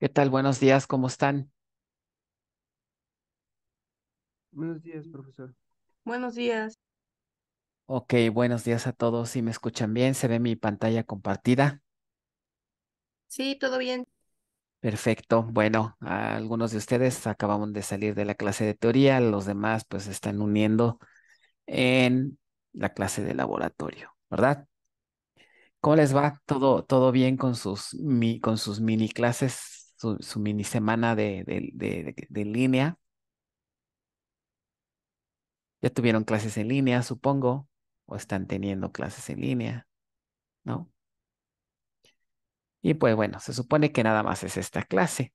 ¿Qué tal? Buenos días, ¿cómo están? Buenos días, profesor. Buenos días. Ok, buenos días a todos. Si me escuchan bien, se ve mi pantalla compartida. Sí, todo bien. Perfecto. Bueno, algunos de ustedes acabamos de salir de la clase de teoría, los demás pues se están uniendo en la clase de laboratorio, ¿verdad? ¿Cómo les va? ¿Todo, todo bien con sus, mi, con sus mini clases? su, mini semana de, línea. Ya tuvieron clases en línea, supongo, o están teniendo clases en línea, ¿no? Y pues bueno, se supone que nada más es esta clase.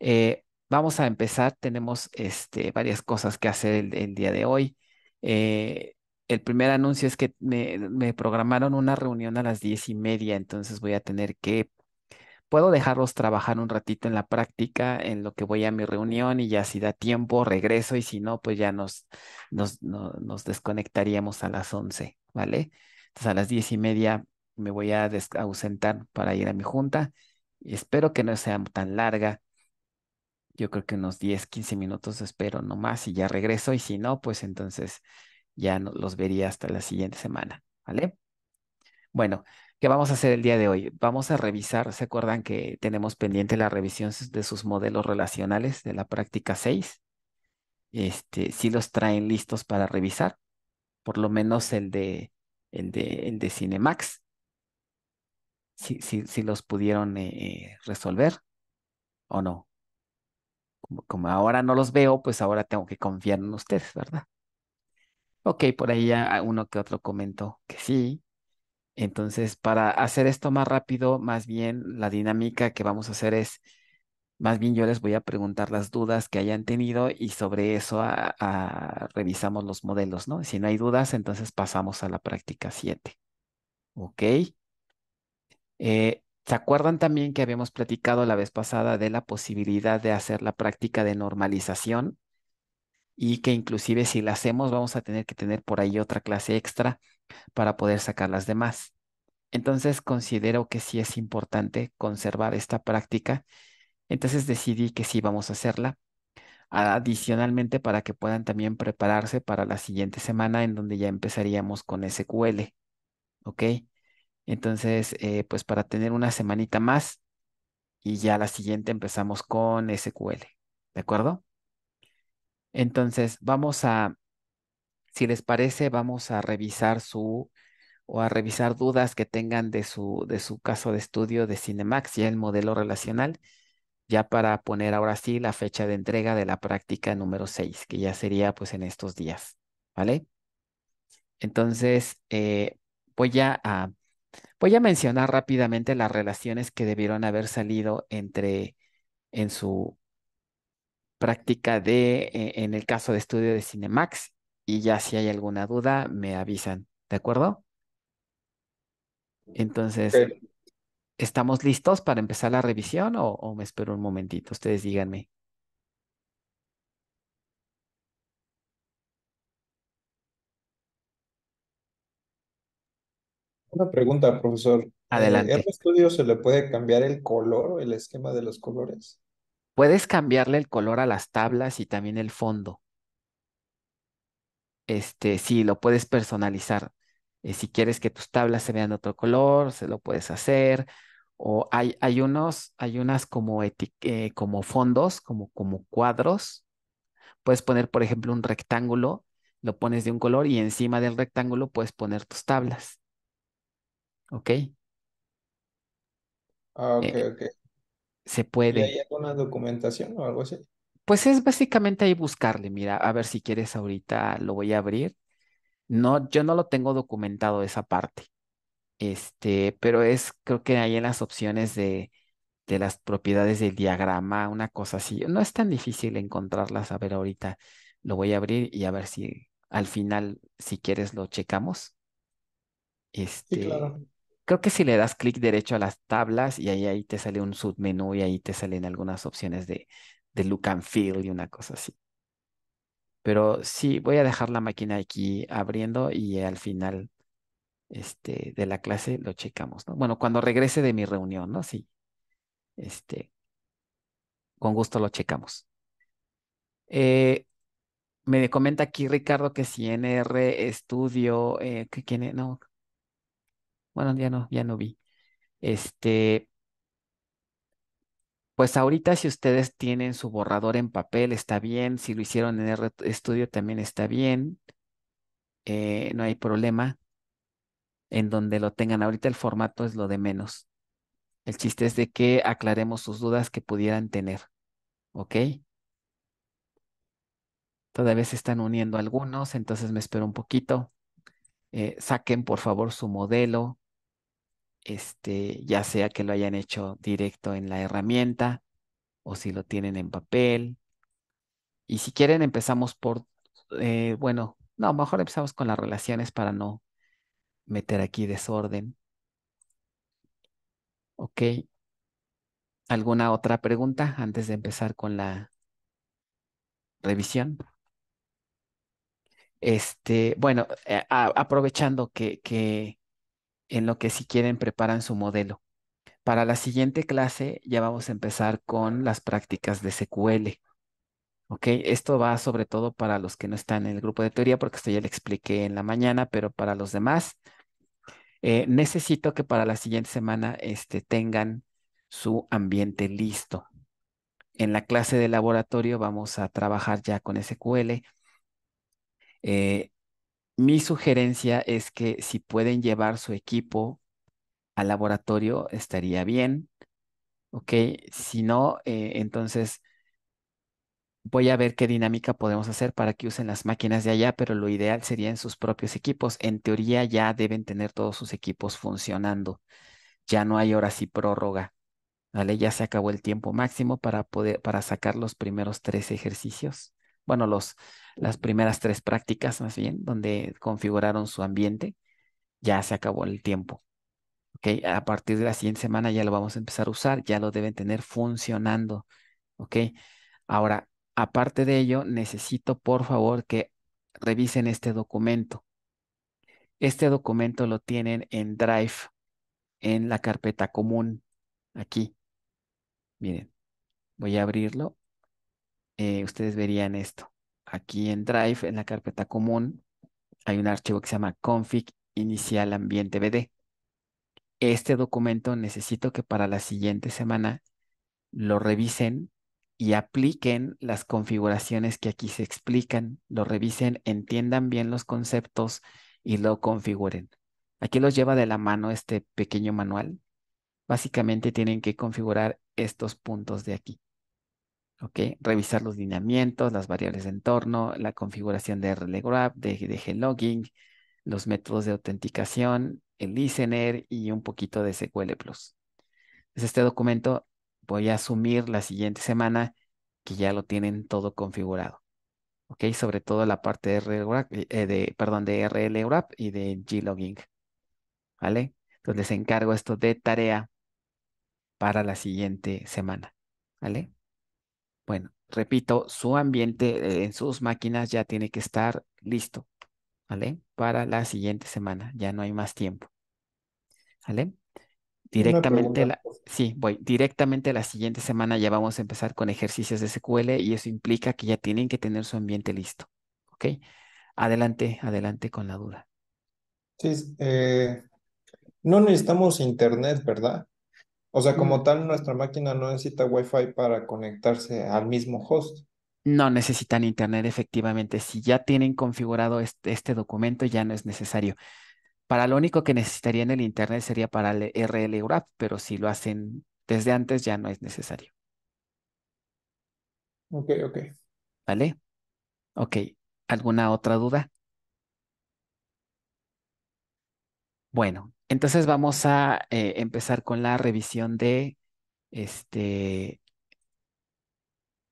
Eh, vamos a empezar, tenemos este, varias cosas que hacer el, día de hoy. Eh, el primer anuncio es que me, programaron una reunión a las diez y media, entonces voy a tener que puedo dejarlos trabajar un ratito en la práctica, en lo que voy a mi reunión y ya si da tiempo regreso y si no, pues ya nos, nos, nos desconectaríamos a las 11, ¿vale? Entonces a las diez y media me voy a ausentar para ir a mi junta. Y espero que no sea tan larga. Yo creo que unos 10, 15 minutos espero nomás y ya regreso. Y si no, pues entonces ya los vería hasta la siguiente semana, ¿vale? Bueno, ¿Qué vamos a hacer el día de hoy? Vamos a revisar, ¿se acuerdan que tenemos pendiente la revisión de sus modelos relacionales de la práctica 6? Este, sí los traen listos para revisar, por lo menos el de, el de, el Cinemax. Si, sí, los pudieron eh, resolver o no. Como, como ahora no los veo, pues ahora tengo que confiar en ustedes, ¿verdad? Ok, por ahí ya ah, uno que otro comentó que sí, entonces, para hacer esto más rápido, más bien la dinámica que vamos a hacer es, más bien yo les voy a preguntar las dudas que hayan tenido y sobre eso ah, ah, revisamos los modelos, ¿no? Si no hay dudas, entonces pasamos a la práctica 7. ¿Ok? Eh, ¿Se acuerdan también que habíamos platicado la vez pasada de la posibilidad de hacer la práctica de normalización? Y que inclusive si la hacemos vamos a tener que tener por ahí otra clase extra para poder sacar las demás. Entonces considero que sí es importante conservar esta práctica. Entonces decidí que sí vamos a hacerla. Adicionalmente para que puedan también prepararse para la siguiente semana en donde ya empezaríamos con SQL. ¿Ok? Entonces, eh, pues para tener una semanita más y ya la siguiente empezamos con SQL. ¿De acuerdo? Entonces, vamos a si les parece, vamos a revisar su o a revisar dudas que tengan de su, de su caso de estudio de Cinemax y el modelo relacional, ya para poner ahora sí la fecha de entrega de la práctica número 6, que ya sería pues en estos días, ¿vale? Entonces, eh, voy, a, mencionar rápidamente las relaciones que debieron haber salido entre en su práctica de, e, en el caso de estudio de Cinemax y ya si hay alguna duda, me avisan, ¿de acuerdo? Entonces, ¿estamos listos para empezar la revisión o, me espero un momentito? Ustedes díganme. Una pregunta, profesor. Eh, Adelante. ¿En estudio se le puede cambiar el color el esquema de los colores? Puedes cambiarle el color a las tablas y también el fondo este, sí, lo puedes personalizar. Eh, si quieres que tus tablas se vean de otro color, se lo puedes hacer. O hay, hay unos, hay unas como, eh, como fondos, como, como cuadros. Puedes poner, por ejemplo, un rectángulo, lo pones de un color y encima del rectángulo puedes poner tus tablas. ¿Ok? Ah, ok, eh, ok. Se puede. ¿Y ¿Hay alguna documentación o algo así? Pues es básicamente ahí buscarle, mira, a ver si quieres ahorita lo voy a abrir. No, yo no lo tengo documentado esa parte. Este, pero es, creo que ahí en las opciones de, las propiedades del diagrama, una cosa así. No es tan difícil encontrarlas. A ver, ahorita lo voy a abrir y a ver si al final, si quieres, lo checamos. Este, Creo que si le das clic derecho a las tablas y ahí, ahí te sale un submenú y ahí te salen algunas opciones de, de look and feel y una cosa así. Pero sí, voy a dejar la máquina aquí abriendo y al final este, de la clase lo checamos, Bueno, cuando regrese de mi reunión, ¿no? Sí. Este, con gusto lo checamos. Eh, me comenta aquí Ricardo que si NR R estudio eh, que, ¿quién No. Bueno, ya no, ya no vi. Este, pues ahorita si ustedes tienen su borrador en papel, está bien, si lo hicieron en RStudio también está bien, eh, no hay problema. En donde lo tengan ahorita el formato es lo de menos. El chiste es de que aclaremos sus dudas que pudieran tener. ¿Ok? Todavía se están uniendo algunos, entonces me espero un poquito. Eh, saquen por favor su modelo, este, ya sea que lo hayan hecho directo en la herramienta o si lo tienen en papel. Y si quieren empezamos por, eh, bueno, no, mejor empezamos con las relaciones para no meter aquí desorden. Ok. ¿Alguna otra pregunta antes de empezar con la revisión? Este, bueno, eh, aprovechando que, que en lo que si quieren preparan su modelo. Para la siguiente clase ya vamos a empezar con las prácticas de SQL. ¿Ok? Esto va sobre todo para los que no están en el grupo de teoría, porque esto ya le expliqué en la mañana, pero para los demás, eh, necesito que para la siguiente semana este, tengan su ambiente listo. En la clase de laboratorio vamos a trabajar ya con SQL. Eh, mi sugerencia es que si pueden llevar su equipo al laboratorio, estaría bien. Ok, si no, eh, entonces voy a ver qué dinámica podemos hacer para que usen las máquinas de allá, pero lo ideal sería en sus propios equipos. En teoría ya deben tener todos sus equipos funcionando. Ya no hay hora sí prórroga. ¿Vale? Ya se acabó el tiempo máximo para poder para sacar los primeros tres ejercicios bueno, los, las primeras tres prácticas más bien, donde configuraron su ambiente, ya se acabó el tiempo. A partir de la siguiente semana ya lo vamos a empezar a usar, ya lo deben tener funcionando. Ahora, aparte de ello, necesito por favor que revisen este documento. Este documento lo tienen en Drive, en la carpeta común, aquí. Miren, voy a abrirlo eh, ustedes verían esto. Aquí en Drive, en la carpeta común, hay un archivo que se llama config inicial ambiente BD. Este documento necesito que para la siguiente semana lo revisen y apliquen las configuraciones que aquí se explican, lo revisen, entiendan bien los conceptos y lo configuren. Aquí los lleva de la mano este pequeño manual. Básicamente tienen que configurar estos puntos de aquí. ¿ok? Revisar los lineamientos, las variables de entorno, la configuración de RL de, de G-Logging, los métodos de autenticación, el listener y un poquito de SQL+. Plus. este documento voy a asumir la siguiente semana que ya lo tienen todo configurado. ¿Ok? Sobre todo la parte de RL eh, eh, perdón, de RL y de G-Logging. ¿Vale? Entonces, se encargo esto de tarea para la siguiente semana. ¿Vale? Bueno, repito, su ambiente eh, en sus máquinas ya tiene que estar listo, ¿vale? Para la siguiente semana, ya no hay más tiempo, ¿vale? Directamente, la, sí, voy, directamente la siguiente semana ya vamos a empezar con ejercicios de SQL y eso implica que ya tienen que tener su ambiente listo, ¿ok? Adelante, adelante con la duda. Sí, eh, no necesitamos internet, ¿verdad? O sea, como tal, nuestra máquina no necesita Wi-Fi para conectarse al mismo host. No necesitan internet, efectivamente. Si ya tienen configurado este, documento, ya no es necesario. Para lo único que necesitarían el internet sería para el RL URAP, pero si lo hacen desde antes, ya no es necesario. Ok, ok. ¿Vale? Ok. ¿Alguna otra duda? Bueno, entonces vamos a eh, empezar con la revisión de este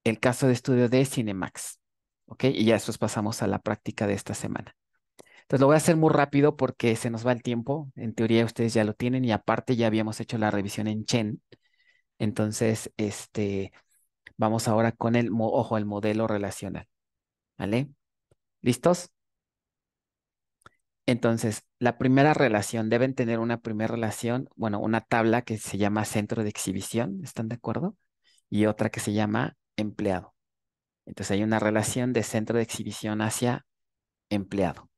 el caso de estudio de Cinemax. ¿Ok? Y ya después pasamos a la práctica de esta semana. Entonces lo voy a hacer muy rápido porque se nos va el tiempo. En teoría ustedes ya lo tienen y aparte ya habíamos hecho la revisión en Chen. Entonces, este, vamos ahora con el, ojo, el modelo relacional. ¿Vale? ¿Listos? Entonces, la primera relación, deben tener una primera relación, bueno, una tabla que se llama centro de exhibición, ¿están de acuerdo? Y otra que se llama empleado. Entonces, hay una relación de centro de exhibición hacia empleado.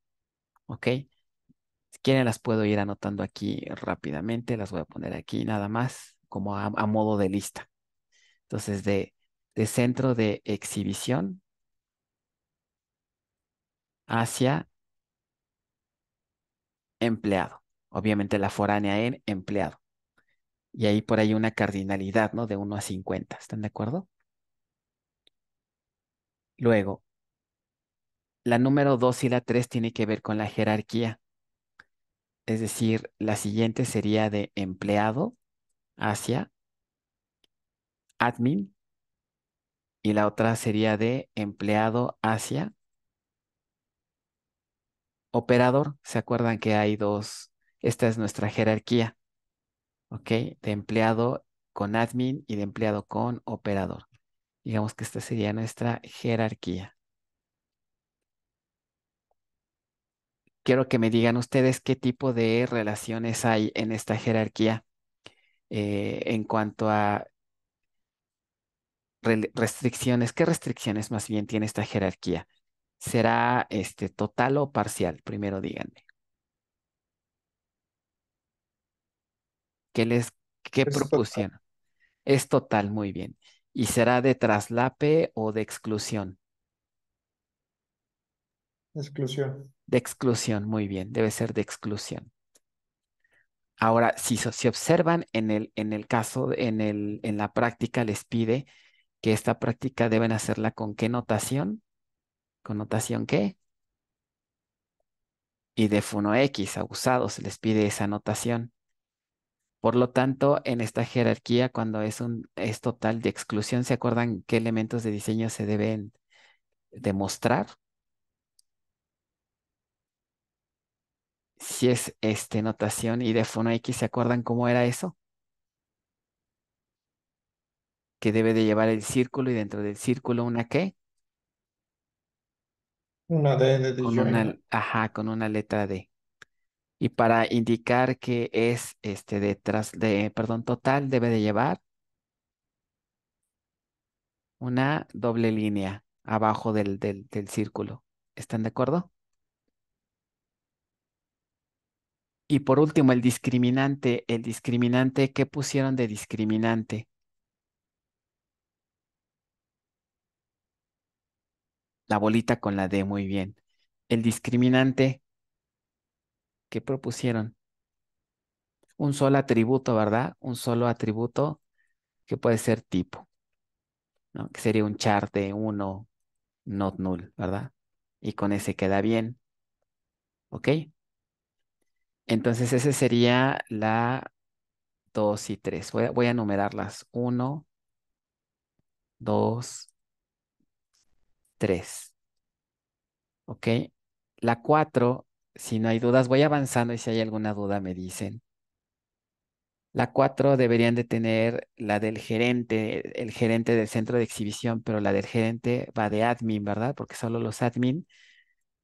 ¿Ok? Si quieren, las puedo ir anotando aquí rápidamente, las voy a poner aquí nada más, como a, modo de lista. Entonces, de, de centro de exhibición hacia empleado. Obviamente la foránea en empleado. Y ahí por ahí una cardinalidad, ¿no? De 1 a 50. ¿Están de acuerdo? Luego, la número 2 y la 3 tiene que ver con la jerarquía. Es decir, la siguiente sería de empleado hacia admin y la otra sería de empleado hacia operador. ¿Se acuerdan que hay dos? Esta es nuestra jerarquía, ¿ok? De empleado con admin y de empleado con operador. Digamos que esta sería nuestra jerarquía. Quiero que me digan ustedes qué tipo de relaciones hay en esta jerarquía eh, en cuanto a restricciones. ¿Qué restricciones más bien tiene esta jerarquía? será este, total o parcial? Primero díganme. ¿Qué les qué es Total. Es total, muy bien. ¿Y será de traslape o de exclusión? Exclusión. De exclusión, muy bien, debe ser de exclusión. Ahora, si si observan en el, en el caso, en, el, en la práctica les pide que esta práctica deben hacerla con qué notación? notación que y de x x abusado, se les pide esa notación. Por lo tanto, en esta jerarquía, cuando es, un, es total de exclusión, ¿se acuerdan qué elementos de diseño se deben demostrar? Si es este, notación y de x ¿se acuerdan cómo era eso? Que debe de llevar el círculo y dentro del círculo una qué? Una D de con ajá, con una letra D. Y para indicar que es este detrás de, perdón, total, debe de llevar una doble línea abajo del, del, del círculo. ¿Están de acuerdo? Y por último, el discriminante. El discriminante, ¿qué pusieron de discriminante? la bolita con la D, muy bien. El discriminante que propusieron. Un solo atributo, ¿verdad? Un solo atributo que puede ser tipo, Que sería un char de 1, not null, ¿verdad? Y con ese queda bien. ¿Ok? Entonces, ese sería la 2 y 3. Voy a, voy a numerarlas. 1, 2, 3. ¿Ok? La 4, si no hay dudas, voy avanzando y si hay alguna duda me dicen. La 4 deberían de tener la del gerente, el gerente del centro de exhibición, pero la del gerente va de admin, ¿verdad? Porque solo los admin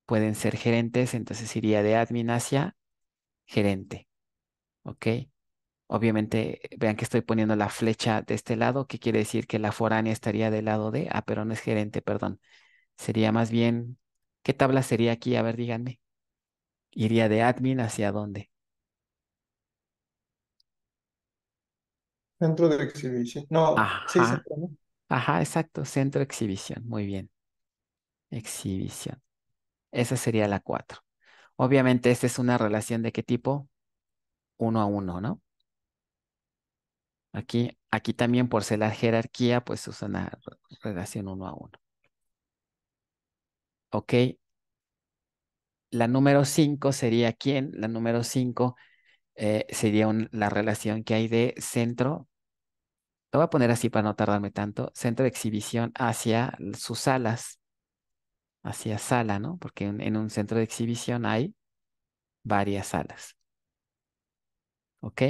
pueden ser gerentes, entonces iría de admin hacia gerente. ¿Ok? Obviamente, vean que estoy poniendo la flecha de este lado, que quiere decir que la foránea estaría del lado de, ah, pero no es gerente, perdón, Sería más bien, ¿qué tabla sería aquí? A ver, díganme. ¿Iría de admin hacia dónde? Centro de exhibición. No, sí, centro, Ajá, exacto, centro de exhibición. Muy bien. Exhibición. Esa sería la 4. Obviamente, esta es una relación de qué tipo? Uno a uno, ¿no? Aquí, aquí también por ser la jerarquía, pues es una relación uno a uno. ¿ok? La número 5 sería quién. La número 5 eh, sería la relación que hay de centro, lo voy a poner así para no tardarme tanto, centro de exhibición hacia sus salas, hacia sala, ¿no? Porque en, en un centro de exhibición hay varias salas. ¿Ok?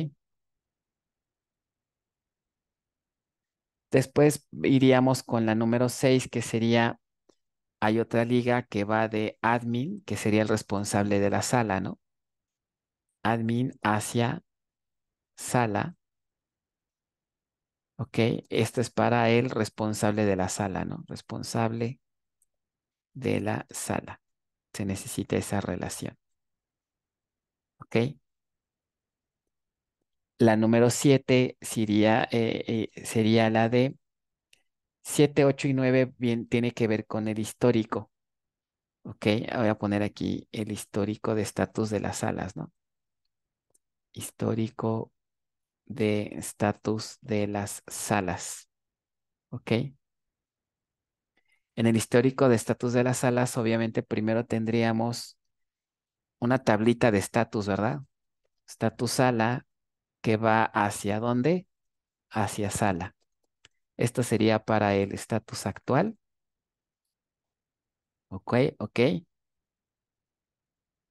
Después iríamos con la número 6, que sería hay otra liga que va de admin, que sería el responsable de la sala, ¿no? Admin hacia sala. Ok, esto es para el responsable de la sala, ¿no? Responsable de la sala. Se necesita esa relación. Ok. La número 7 sería, eh, eh, sería la de 7, 8 y 9 bien, tiene que ver con el histórico. Ok, ah, voy a poner aquí el histórico de estatus de las salas, ¿no? Histórico de estatus de las salas. Ok. En el histórico de estatus de las salas, obviamente primero tendríamos una tablita de estatus, ¿verdad? Estatus sala que va hacia dónde? Hacia sala. Esto sería para el estatus actual. Ok, ok.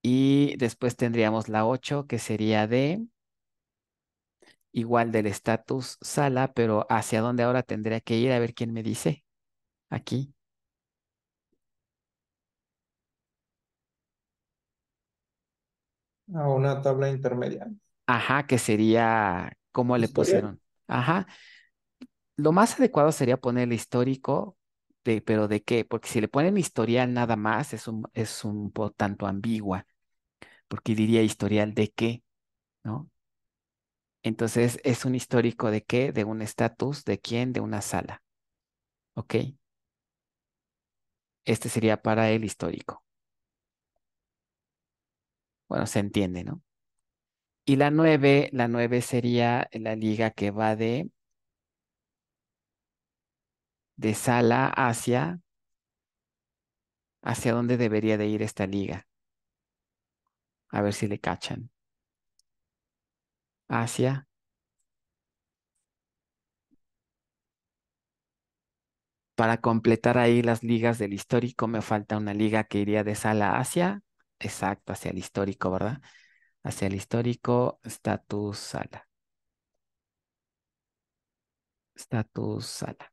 Y después tendríamos la 8, que sería de igual del estatus sala, pero hacia dónde ahora tendría que ir, a ver quién me dice. Aquí. A una tabla intermedia. Ajá, que sería, ¿cómo le pusieron? Ajá, lo más adecuado sería poner el histórico, de, pero ¿de qué? Porque si le ponen historial nada más es un, es un poco tanto ambigua, porque diría historial de qué, ¿no? Entonces es un histórico de qué, de un estatus, de quién, de una sala. ¿Ok? Este sería para el histórico. Bueno, se entiende, ¿no? Y la nueve, la nueve sería la liga que va de de sala hacia, hacia dónde debería de ir esta liga. A ver si le cachan. Hacia para completar ahí las ligas del histórico, me falta una liga que iría de sala hacia, exacto, hacia el histórico, ¿verdad? Hacia el histórico, status sala. Status sala.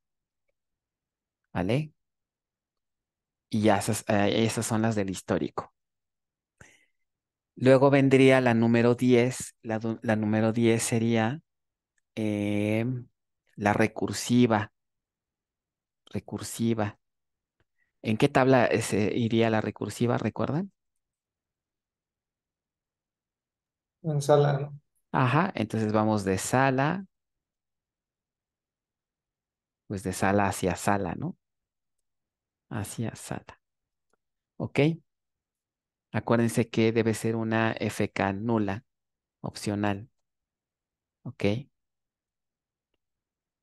¿Vale? Y eh, esas, son las del histórico. Luego vendría la número 10. La, la número 10 sería eh, la recursiva. Recursiva. ¿En qué tabla eh, iría la recursiva, recuerdan? En sala, ¿no? Ajá, entonces vamos de sala, pues de sala hacia sala, ¿no? hacia sala ¿Ok? Acuérdense que debe ser una FK nula, opcional. ¿Ok?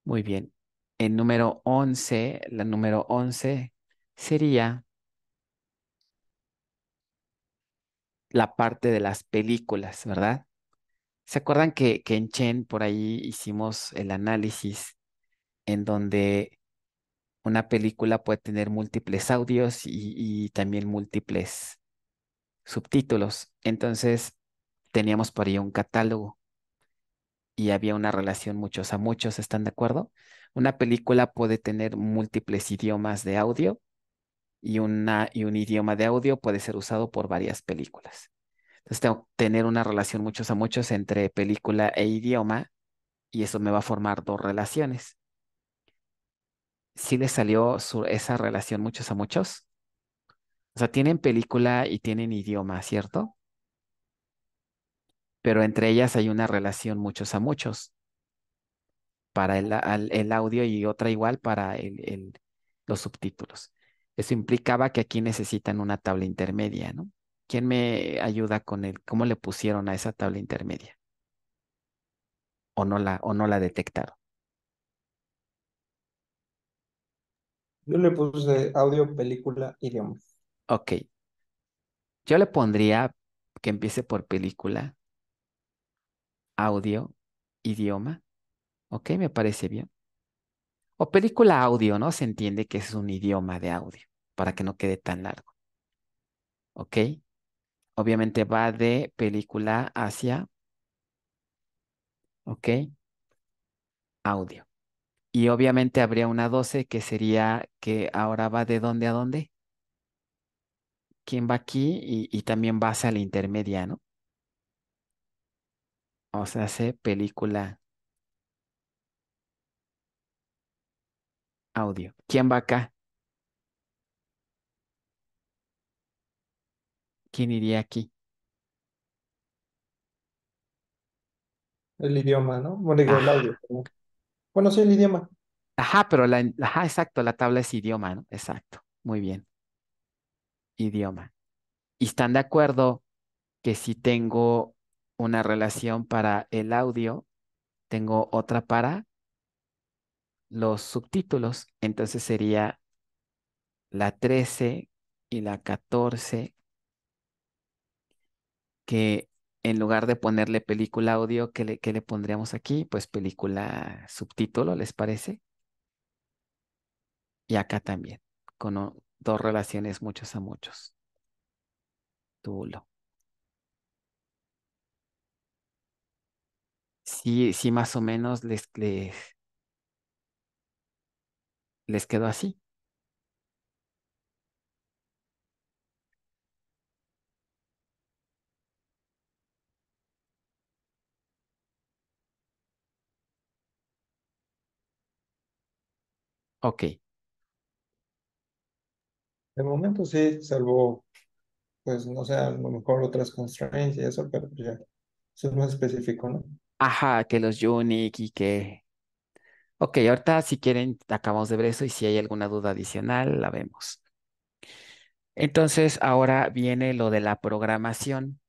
Muy bien. El número 11, la número 11 sería la parte de las películas, ¿verdad? ¿Se acuerdan que, que en Chen por ahí hicimos el análisis en donde una película puede tener múltiples audios y, también múltiples subtítulos. Entonces teníamos por ahí un catálogo y había una relación muchos a muchos, ¿están de acuerdo? Una película puede tener múltiples idiomas de audio y, y un idioma de audio puede ser usado por varias películas. Entonces tengo que tener una relación muchos a muchos entre película e idioma y eso me va a formar dos relaciones sí le salió esa relación muchos a muchos. O sea, tienen película y tienen idioma, ¿cierto? Pero entre ellas hay una relación muchos a muchos para el, audio y otra igual para el, los subtítulos. Eso implicaba que aquí necesitan una tabla intermedia, ¿no? ¿Quién me ayuda con el cómo le pusieron a esa tabla intermedia? O no la, o no la detectaron. Yo le puse audio, película, idioma. Ok. Yo le pondría que empiece por película, audio, idioma. Ok, me parece bien. O película audio, ¿no? Se entiende que es un idioma de audio para que no quede tan largo. ¿Ok? Obviamente va de película hacia, ¿ok? Audio. Y obviamente habría una 12 que sería que ahora va de dónde a dónde. ¿Quién va aquí? Y, también vas al la intermedia, ¿no? O sea, hace película audio. ¿Quién va acá? ¿Quién iría aquí? El idioma, ¿no? Bueno, ah. audio. Bueno, el idioma. Ajá, pero la, ajá, exacto, la tabla es idioma, ¿no? Exacto, muy bien. Idioma. Y están de acuerdo que si tengo una relación para el audio, tengo otra para los subtítulos. Entonces sería la 13 y la 14 que en lugar de ponerle película audio, ¿qué le, le pondríamos aquí? Pues película subtítulo, ¿les parece? Y acá también, con dos relaciones muchos a muchos. Tulo. Sí, sí, más o menos les, les, les quedó así. Ok. De momento sí, salvo, pues no sé, a lo mejor otras constraints y eso, pero pues ya, eso es más específico, ¿no? Ajá, que los unique y que... Ok, ahorita si quieren acabamos de ver eso y si hay alguna duda adicional la vemos. Entonces ahora viene lo de la programación.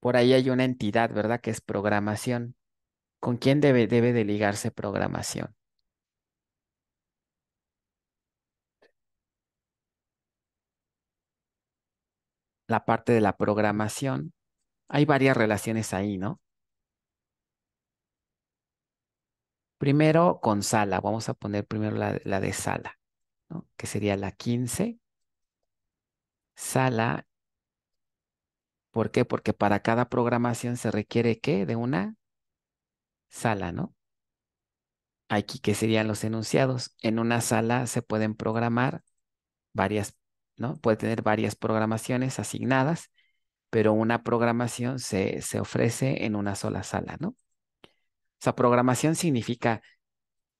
Por ahí hay una entidad, ¿verdad? Que es programación. ¿Con quién debe, debe de ligarse programación? La parte de la programación, hay varias relaciones ahí, ¿no? Primero con sala, vamos a poner primero la, de sala, ¿no? que sería la 15. Sala, ¿por qué? Porque para cada programación se requiere, ¿qué? De una sala, ¿no? Aquí, que serían los enunciados? En una sala se pueden programar varias, ¿no? Puede tener varias programaciones asignadas, pero una programación se, ofrece en una sola sala, ¿no? O sea, programación significa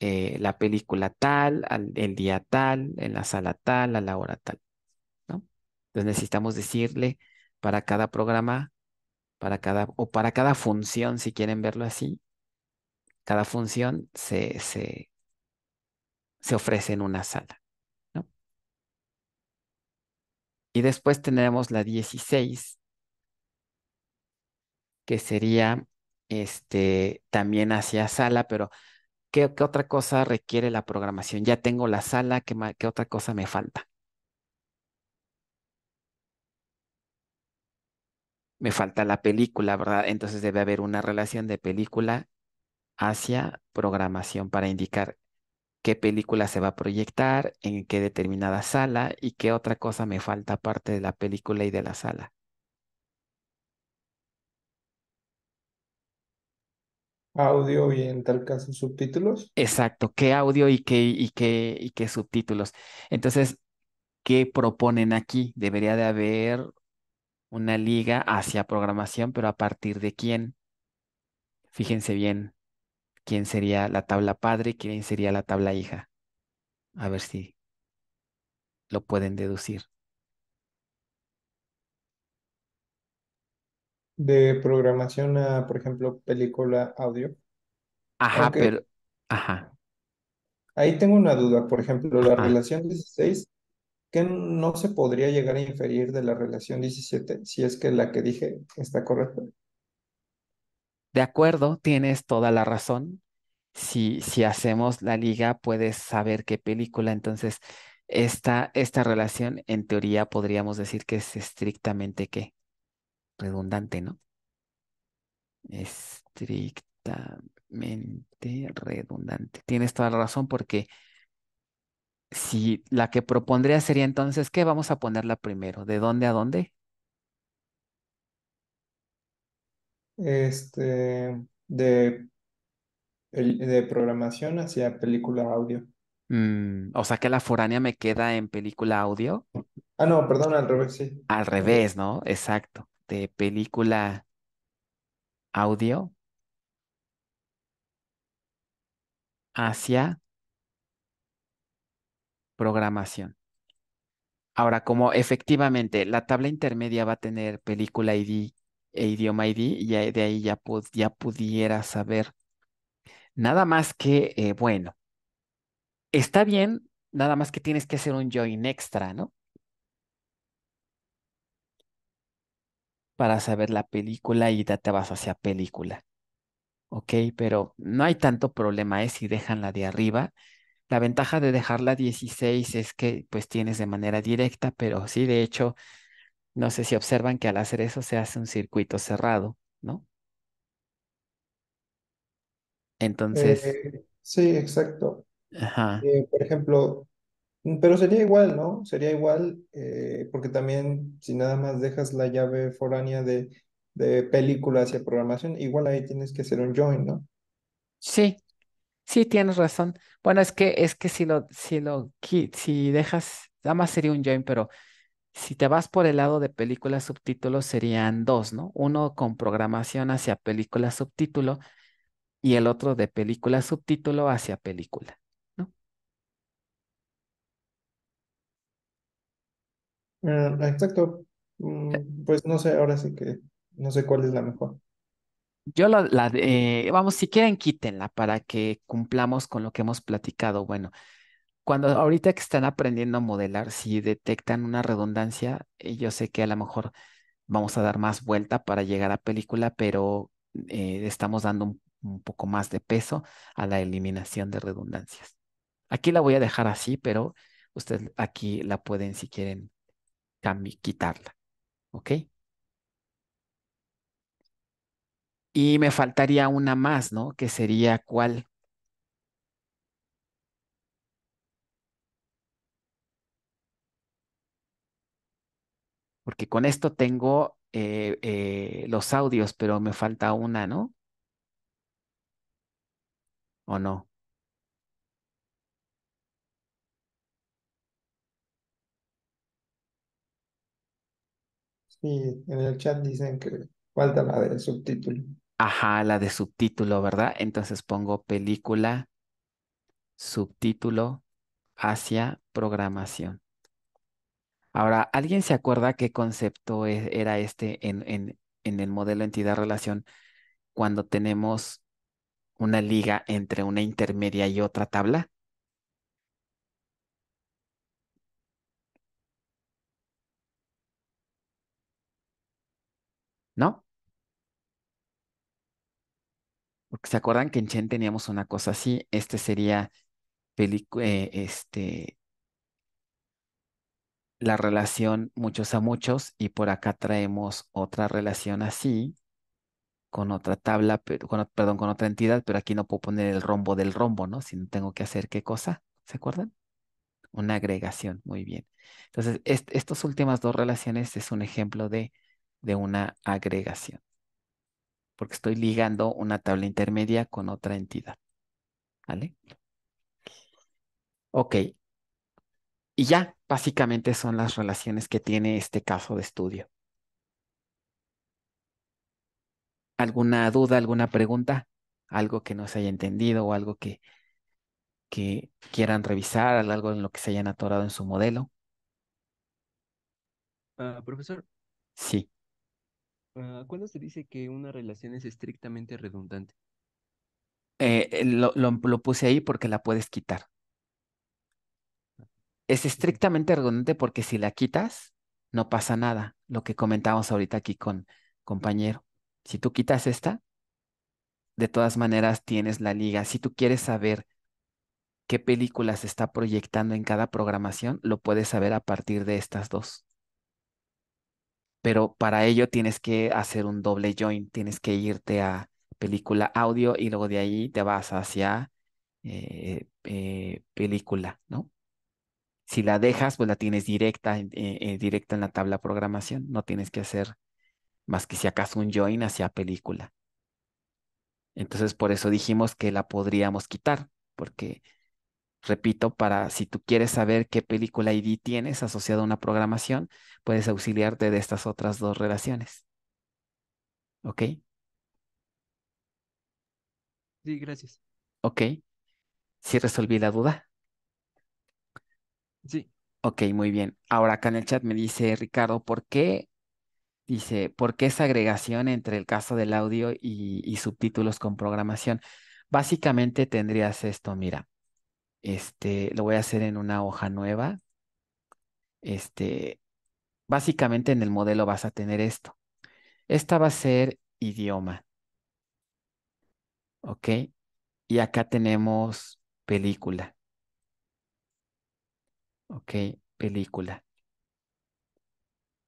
eh, la película tal, el día tal, en la sala tal, a la hora tal. ¿no? Entonces necesitamos decirle para cada programa, para cada, o para cada función, si quieren verlo así, cada función se, ofrece en una sala. Y después tenemos la 16, que sería este, también hacia sala, pero ¿qué, otra cosa requiere la programación? Ya tengo la sala, ¿qué, qué otra cosa me falta? Me falta la película, ¿verdad? Entonces debe haber una relación de película hacia programación para indicar qué película se va a proyectar, en qué determinada sala y qué otra cosa me falta aparte de la película y de la sala. Audio y en tal caso subtítulos. Exacto, qué audio y qué, y qué, y qué subtítulos. Entonces, ¿qué proponen aquí? Debería de haber una liga hacia programación, pero a partir de quién. Fíjense bien, quién sería la tabla padre, quién sería la tabla hija. A ver si lo pueden deducir. De programación a, por ejemplo, película audio. Ajá, pero, ajá. Ahí tengo una duda, por ejemplo, la relación 16, ¿qué no se podría llegar a inferir de la relación 17, si es que la que dije está correcta. De acuerdo, tienes toda la razón. Si, si hacemos la liga, puedes saber qué película. Entonces, esta, esta relación, en teoría, podríamos decir que es estrictamente qué? Redundante, ¿no? Estrictamente redundante. Tienes toda la razón porque si la que propondría sería entonces, ¿qué vamos a ponerla primero? ¿De dónde a dónde? Este, de, de programación hacia película audio. Mm, o sea que la foránea me queda en película audio. Ah, no, perdón, al revés, sí. Al revés, ¿no? Exacto. De película audio hacia programación. Ahora, como efectivamente la tabla intermedia va a tener película ID e idioma ID y de ahí ya, pudiera saber. Nada más que, eh, bueno, está bien, nada más que tienes que hacer un join extra, ¿no? Para saber la película y ya te vas hacia película. Ok, pero no hay tanto problema, es ¿eh? si dejan la de arriba. La ventaja de dejarla 16 es que pues tienes de manera directa, pero sí, de hecho, no sé si observan que al hacer eso se hace un circuito cerrado, ¿no? Entonces... Eh, sí, exacto. Eh, por ejemplo, mm, pero sería igual, ¿no? Sería igual, eh, porque también si nada más dejas la llave foránea de, de película hacia programación, igual ahí tienes que hacer un join, ¿no? Sí, sí, tienes razón. Bueno, es que, es que si lo, si lo, si dejas, nada más sería un join, pero si te vas por el lado de películas subtítulos, serían dos, ¿no? Uno con programación hacia película subtítulo y el otro de película subtítulo hacia película. ¿no? Ah, exacto. Eh mm, pues no sé, ahora sí que no sé cuál es la mejor. Yo la, la eh, vamos, si quieren, quítenla para que cumplamos con lo que hemos platicado. Bueno, cuando ahorita que están aprendiendo a modelar, si detectan una redundancia, eh, yo sé que a lo mejor vamos a dar más vuelta para llegar a película, pero eh, estamos dando un, un, poco más de peso a la eliminación de redundancias. Aquí la voy a dejar así, pero ustedes aquí la pueden, si quieren, quitarla. ¿Ok? Y me faltaría una más, ¿no? Que sería cuál. porque con esto tengo eh, eh, los audios, pero me falta una, ¿no? ¿O no? Sí, en el chat dicen que falta la del subtítulo. Ajá, la de subtítulo, ¿verdad? Entonces pongo película, subtítulo hacia programación. Ahora, ¿alguien se acuerda qué concepto e, era este en, en, el modelo entidad-relación cuando tenemos una liga entre una intermedia y otra tabla? ¿No? Porque se acuerdan que en Chen teníamos una cosa así, este sería eh, este, la relación muchos a muchos y por acá traemos otra relación así con otra tabla, perdón, con otra entidad, pero aquí no puedo poner el rombo del rombo, ¿no? Si no tengo que hacer qué cosa, ¿se acuerdan? Una agregación, muy bien. Entonces, estas últimas dos relaciones es un ejemplo de, de una agregación, porque estoy ligando una tabla intermedia con otra entidad, ¿vale? Ok, y ya, básicamente son las relaciones que tiene este caso de estudio. ¿Alguna duda, alguna pregunta? ¿Algo que no se haya entendido o algo que, que quieran revisar, algo en lo que se hayan atorado en su modelo? Ah, profesor. Sí. cuando ah, ¿Cuándo se dice que una relación es estrictamente redundante? Eh, eh, lo puse ahí porque la puedes quitar es estrictamente redundante porque si la quitas, no pasa nada. Lo que comentamos ahorita aquí con compañero. Si tú quitas esta, de todas maneras tienes la liga. Si tú quieres saber qué película se está proyectando en cada programación, lo puedes saber a partir de estas dos. Pero para ello tienes que hacer un doble join, tienes que irte a película audio y luego de ahí te vas hacia eh, eh, película, ¿no? Si la dejas, pues la tienes directa, eh, eh, directa en la tabla programación. No tienes que hacer más que si acaso un join hacia película. Entonces, por eso dijimos que la podríamos quitar, porque, repito, para si tú quieres saber qué película ID tienes asociada a una programación, puedes auxiliarte de estas otras dos relaciones. ¿Ok? Sí, gracias. Ok. ¿Sí resolví la duda? Sí. Ok, muy bien. Ahora acá en el chat me dice Ricardo, ¿por qué? Dice, ¿por qué esa agregación entre el caso del audio y, y subtítulos con programación? Básicamente tendrías esto, mira. Este, lo voy a hacer en una hoja nueva. Este, básicamente en el modelo vas a tener esto. Esta va a ser idioma. ¿Ok? Y acá tenemos película. Ok, película.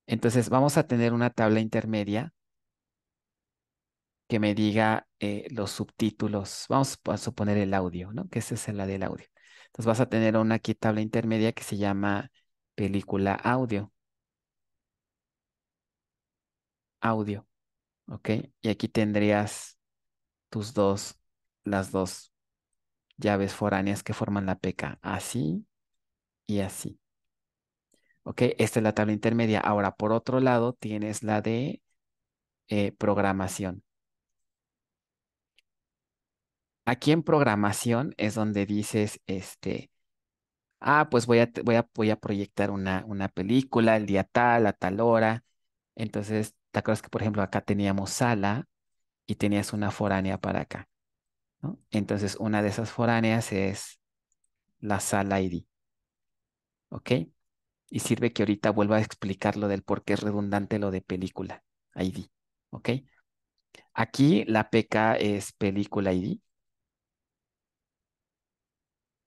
Entonces vamos a tener una tabla intermedia que me diga eh, los subtítulos. Vamos a suponer el audio, ¿no? Que esa es la del audio. Entonces vas a tener una aquí tabla intermedia que se llama película audio. Audio. ¿Ok? Y aquí tendrías tus dos, las dos llaves foráneas que forman la pk. Así y así. ¿Ok? Esta es la tabla intermedia. Ahora, por otro lado, tienes la de eh, programación. Aquí en programación es donde dices, este, ah, pues voy a, voy voy a proyectar una, una película el día tal, a tal hora. Entonces, ¿te acuerdas que, por ejemplo, acá teníamos sala y tenías una foránea para acá? Entonces, una de esas foráneas es la sala ID. ¿Ok? Y sirve que ahorita vuelva a explicar lo del por qué es redundante lo de película ID. ¿Ok? Aquí la PK es película ID.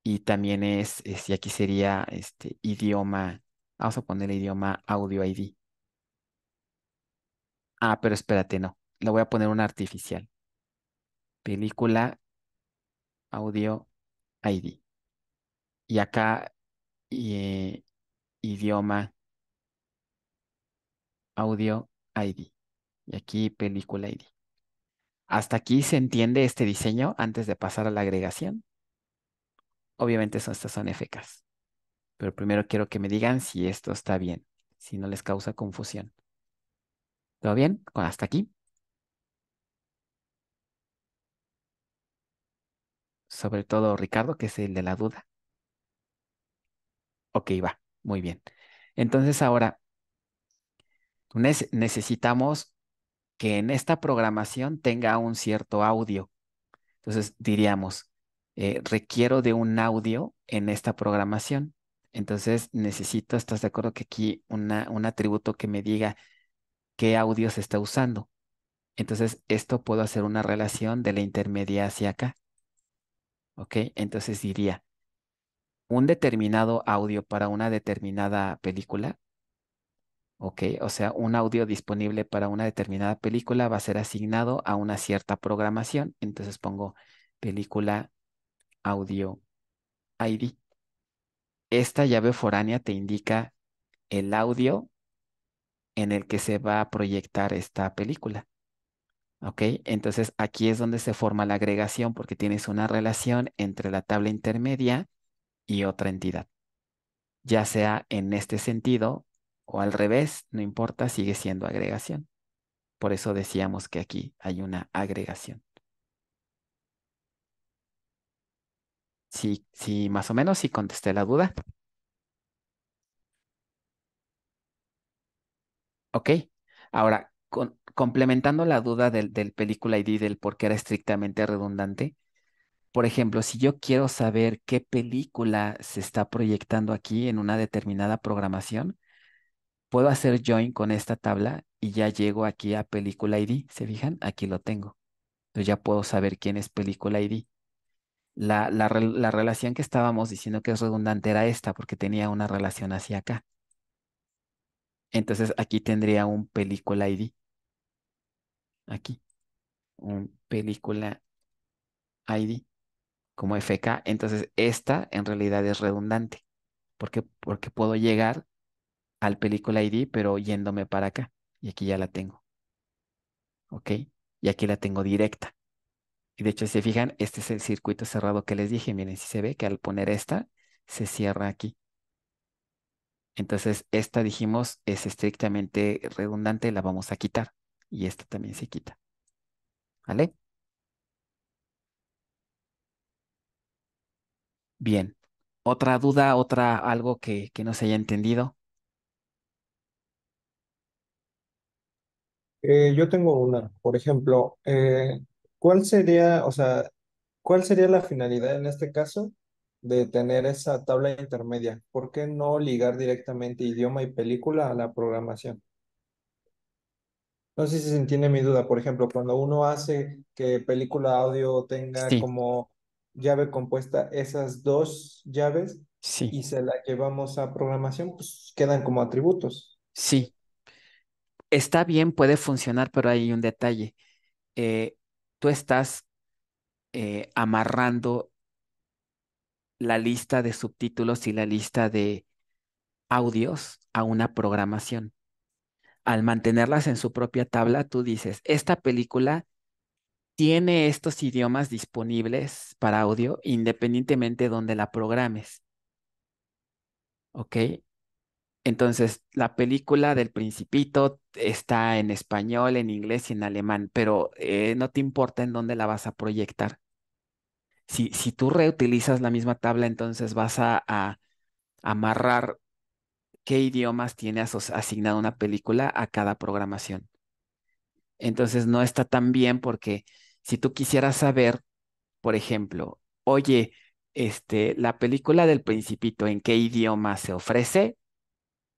Y también es, es y aquí sería este idioma, vamos a poner idioma audio ID. Ah, pero espérate, no. Le voy a poner un artificial. Película audio ID. Y acá eh, idioma, audio, ID. Y aquí película ID. ¿Hasta aquí se entiende este diseño antes de pasar a la agregación? Obviamente estas son FKs. Pero primero quiero que me digan si esto está bien, si no les causa confusión. ¿Todo bien? ¿Hasta aquí? Sobre todo Ricardo, que es el de la duda. Ok, va, muy bien. Entonces ahora, necesitamos que en esta programación tenga un cierto audio. Entonces diríamos, eh, requiero de un audio en esta programación. Entonces necesito, ¿estás de acuerdo que aquí un atributo que me diga qué audio se está usando? Entonces esto puedo hacer una relación de la intermedia hacia acá. ¿Ok? Entonces diría, un determinado audio para una determinada película, ok, o sea, un audio disponible para una determinada película va a ser asignado a una cierta programación. Entonces pongo película audio ID. Esta llave foránea te indica el audio en el que se va a proyectar esta película. ¿Ok? Entonces aquí es donde se forma la agregación porque tienes una relación entre la tabla intermedia y otra entidad. Ya sea en este sentido o al revés, no importa, sigue siendo agregación. Por eso decíamos que aquí hay una agregación. Sí, sí, más o menos, sí contesté la duda. Ok, ahora, complementando la duda del, del película ID del por qué era estrictamente redundante, por ejemplo, si yo quiero saber qué película se está proyectando aquí en una determinada programación, puedo hacer join con esta tabla y ya llego aquí a película ID. ¿Se fijan? Aquí lo tengo. Entonces ya puedo saber quién es película ID. La, la relación que estábamos diciendo que es redundante era esta, porque tenía una relación hacia acá. Entonces aquí tendría un película ID. Aquí. Un película ID como FK, entonces esta en realidad es redundante. ¿Por qué? Porque puedo llegar al película ID, pero yéndome para acá. Y aquí ya la tengo. ¿Ok? Y aquí la tengo directa. Y de hecho, si se fijan, este es el circuito cerrado que les dije. Miren, si se ve que al poner esta, se cierra aquí. Entonces, esta dijimos es estrictamente redundante, la vamos a quitar. Y esta también se quita. ¿Vale? Bien. ¿Otra duda, otra algo que, que no se haya entendido? Eh, yo tengo una, por ejemplo, eh, ¿cuál sería, o sea, cuál sería la finalidad en este caso de tener esa tabla intermedia? ¿Por qué no ligar directamente idioma y película a la programación? No sé si se entiende mi duda. Por ejemplo, cuando uno hace que película audio tenga como llave compuesta esas dos llaves y se la llevamos a programación, pues quedan como atributos. Sí. Está bien, puede funcionar, pero hay un detalle. Eh, tú estás eh, amarrando la lista de subtítulos y la lista de audios a una programación. Al mantenerlas en su propia tabla, tú dices, esta película tiene estos idiomas disponibles para audio independientemente de donde la programes. ¿Ok? Entonces, la película del principito está en español, en inglés y en alemán, pero eh, no te importa en dónde la vas a proyectar. Si, si tú reutilizas la misma tabla, entonces vas a, a amarrar qué idiomas tiene asignada una película a cada programación. Entonces no está tan bien porque si tú quisieras saber, por ejemplo, oye, este, la película del Principito, ¿en qué idioma se ofrece?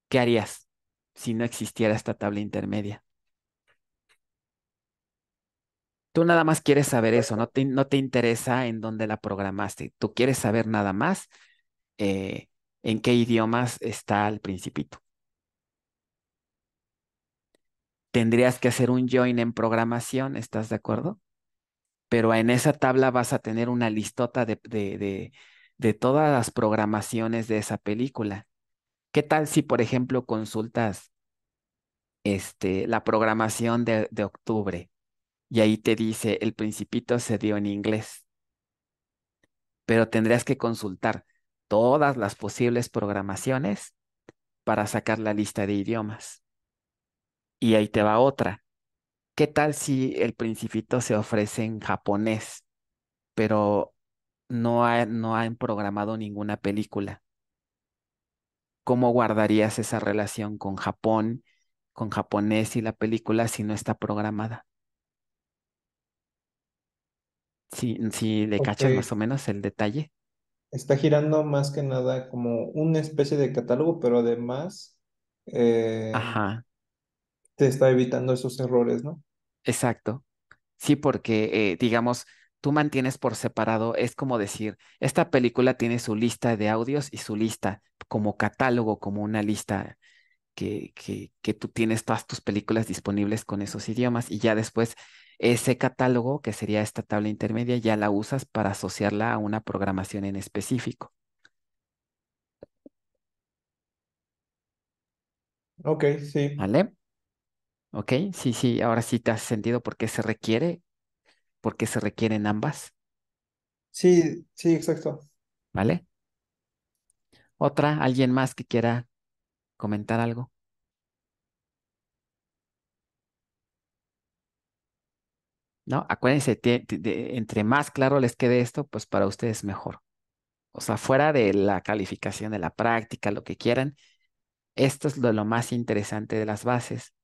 ¿Qué harías si no existiera esta tabla intermedia? Tú nada más quieres saber pues eso, no te, no te interesa en dónde la programaste, tú quieres saber nada más eh, en qué idiomas está el principito. Tendrías que hacer un join en programación, ¿estás de acuerdo? pero en esa tabla vas a tener una listota de, de, todas las programaciones de esa película. ¿Qué tal si, por ejemplo, consultas este, la programación de, de octubre? Y ahí te dice, el principito se dio en inglés. Pero tendrías que consultar todas las posibles programaciones para sacar la lista de idiomas. Y ahí te va otra. ¿qué tal si el principito se ofrece en japonés, pero no, no han programado ninguna película? ¿Cómo guardarías esa relación con Japón, con japonés y la película si no está programada? Si, si le cachas más o menos el detalle. Está girando más que nada como una especie de catálogo, pero además eh, Ajá te está evitando esos errores, ¿no? Exacto. Sí, porque, eh, digamos, tú mantienes por separado, es como decir, esta película tiene su lista de audios y su lista como catálogo, como una lista que, que, que tú tienes todas tus películas disponibles con esos idiomas y ya después ese catálogo, que sería esta tabla intermedia, ya la usas para asociarla a una programación en específico. Ok, sí. ¿Vale? ¿Ok? Sí, sí, ahora sí te has sentido por qué se requiere, por qué se requieren ambas. Sí, sí, exacto. ¿Vale? Otra, alguien más que quiera comentar algo. ¿No? Acuérdense, entre más claro les quede esto, pues para ustedes mejor. O sea, fuera de la calificación de la práctica, lo que quieran, esto es lo más interesante de las bases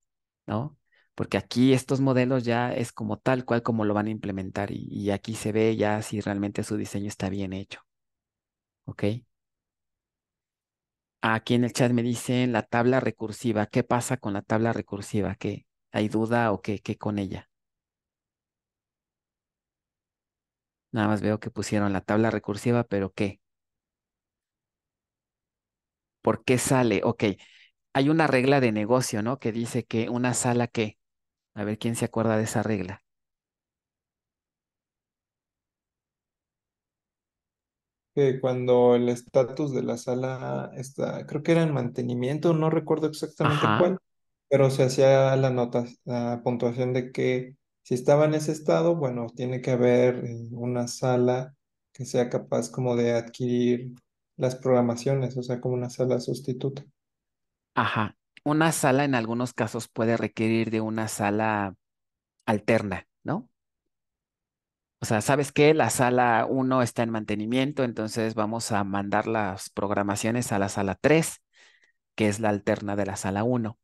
porque aquí estos modelos ya es como tal cual como lo van a implementar y, aquí se ve ya si realmente su diseño está bien hecho. ¿Ok? Aquí en el chat me dicen la tabla recursiva. ¿Qué pasa con la tabla recursiva? ¿Qué, ¿Hay duda o qué, qué con ella? Nada más veo que pusieron la tabla recursiva, pero ¿qué? ¿Por qué sale? Ok, hay una regla de negocio, ¿no? Que dice que una sala que, a ver quién se acuerda de esa regla. que cuando el estatus de la sala está, creo que era en mantenimiento, no recuerdo exactamente cuál, pero se hacía la nota, la puntuación de que si estaba en ese estado, bueno, tiene que haber eh, una sala que sea capaz como de adquirir las programaciones, o sea, como una sala sustituta. Ajá. Una sala en algunos casos puede requerir de una sala alterna, ¿no? O sea, ¿sabes qué? La sala 1 está en mantenimiento, entonces vamos a mandar las programaciones a la sala 3, que es la alterna de la sala 1.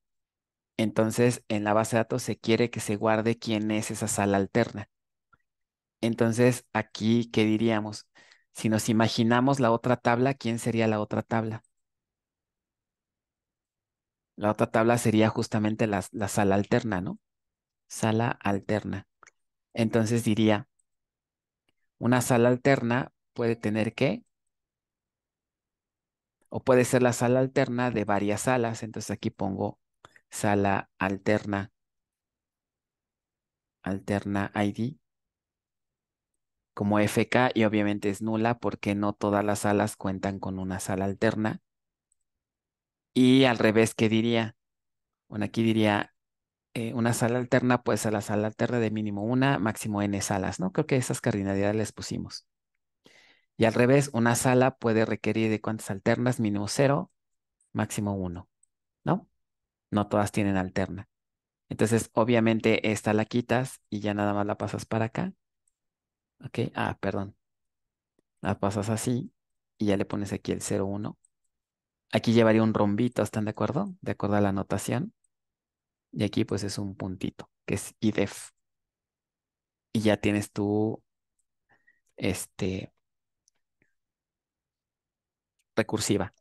Entonces, en la base de datos se quiere que se guarde quién es esa sala alterna. Entonces, aquí, ¿qué diríamos? Si nos imaginamos la otra tabla, ¿quién sería la otra tabla? La otra tabla sería justamente la, sala alterna, ¿no? Sala alterna. Entonces diría, una sala alterna puede tener qué o puede ser la sala alterna de varias salas. Entonces aquí pongo sala alterna, alterna ID como FK y obviamente es nula porque no todas las salas cuentan con una sala alterna. Y al revés, ¿qué diría? Bueno, aquí diría eh, una sala alterna, pues a la sala alterna de mínimo una, máximo n salas, ¿no? Creo que esas cardinalidades les pusimos. Y al revés, una sala puede requerir de cuántas alternas, mínimo cero, máximo uno, ¿no? No todas tienen alterna. Entonces, obviamente, esta la quitas y ya nada más la pasas para acá. ¿Ok? Ah, perdón. La pasas así y ya le pones aquí el 0, 1 Aquí llevaría un rombito, ¿están de acuerdo? De acuerdo a la notación. Y aquí pues es un puntito, que es IDEF. Y ya tienes tu, este, recursiva.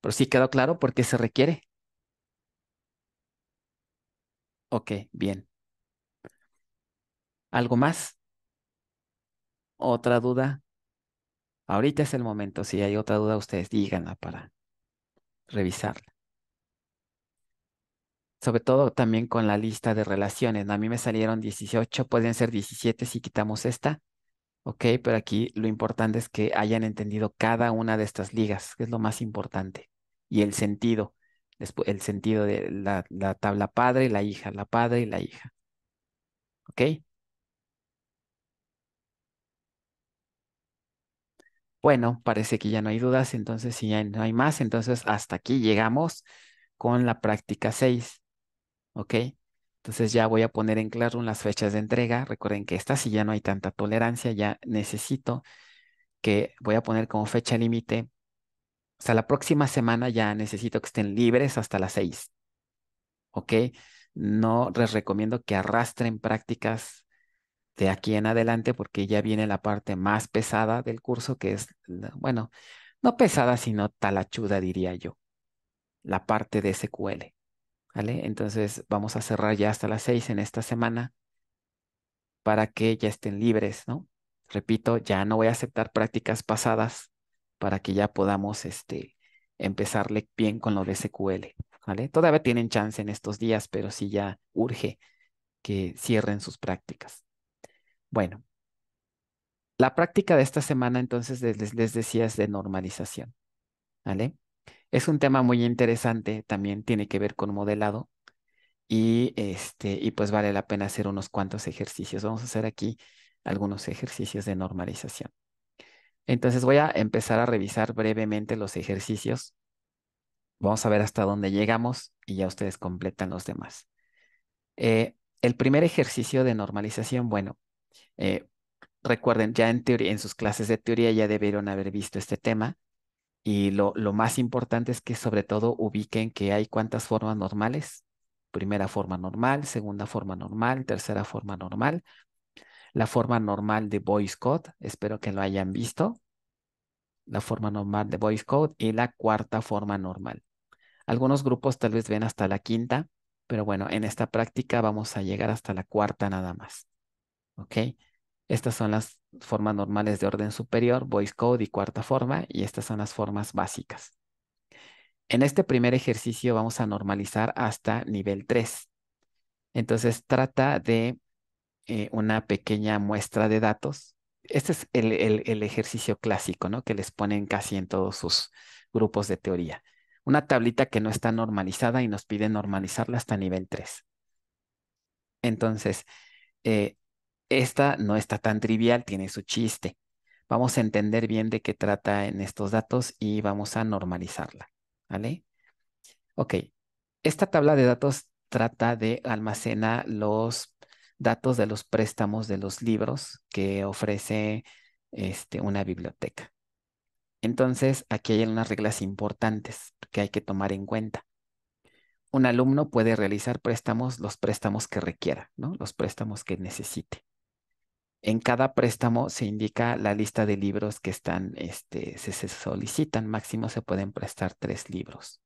Pero sí quedó claro por qué se requiere. Ok, bien. ¿Algo más? ¿Otra duda? Ahorita es el momento. Si hay otra duda, ustedes díganla para revisarla. Sobre todo también con la lista de relaciones. A mí me salieron 18, pueden ser 17 si quitamos esta. Ok, pero aquí lo importante es que hayan entendido cada una de estas ligas, que es lo más importante. Y el sentido, el sentido de la, la tabla padre y la hija, la padre y la hija. ¿Ok? Bueno, parece que ya no hay dudas, entonces si ya no hay más, entonces hasta aquí llegamos con la práctica 6. ¿Ok? Entonces ya voy a poner en claro las fechas de entrega. Recuerden que esta, si ya no hay tanta tolerancia, ya necesito que voy a poner como fecha límite. hasta la próxima semana ya necesito que estén libres hasta las 6. ¿Ok? No les recomiendo que arrastren prácticas de aquí en adelante, porque ya viene la parte más pesada del curso, que es, bueno, no pesada, sino talachuda, diría yo, la parte de SQL. ¿Vale? Entonces vamos a cerrar ya hasta las seis en esta semana para que ya estén libres, ¿no? Repito, ya no voy a aceptar prácticas pasadas para que ya podamos este, empezarle bien con lo de SQL, ¿vale? Todavía tienen chance en estos días, pero si ya urge que cierren sus prácticas. Bueno, la práctica de esta semana entonces les, decía es de normalización. ¿Vale? Es un tema muy interesante, también tiene que ver con modelado y, este, y pues vale la pena hacer unos cuantos ejercicios. Vamos a hacer aquí algunos ejercicios de normalización. Entonces voy a empezar a revisar brevemente los ejercicios. Vamos a ver hasta dónde llegamos y ya ustedes completan los demás. Eh, el primer ejercicio de normalización, bueno, eh, recuerden, ya en, teoría, en sus clases de teoría ya debieron haber visto este tema. Y lo, lo más importante es que sobre todo ubiquen que hay cuántas formas normales. Primera forma normal, segunda forma normal, tercera forma normal. La forma normal de voice code espero que lo hayan visto. La forma normal de voice code y la cuarta forma normal. Algunos grupos tal vez ven hasta la quinta, pero bueno, en esta práctica vamos a llegar hasta la cuarta nada más. ¿ok? Estas son las formas normales de orden superior, voice code y cuarta forma, y estas son las formas básicas. En este primer ejercicio vamos a normalizar hasta nivel 3. Entonces trata de eh, una pequeña muestra de datos. Este es el, ejercicio clásico, ¿no? Que les ponen casi en todos sus grupos de teoría. Una tablita que no está normalizada y nos piden normalizarla hasta nivel 3. Entonces, eh, esta no está tan trivial, tiene su chiste. Vamos a entender bien de qué trata en estos datos y vamos a normalizarla. ¿Vale? Ok. Esta tabla de datos trata de almacenar los datos de los préstamos de los libros que ofrece este, una biblioteca. Entonces, aquí hay unas reglas importantes que hay que tomar en cuenta. Un alumno puede realizar préstamos, los préstamos que requiera, ¿no? Los préstamos que necesite. En cada préstamo se indica la lista de libros que están, este, se, solicitan. Máximo se pueden prestar tres libros.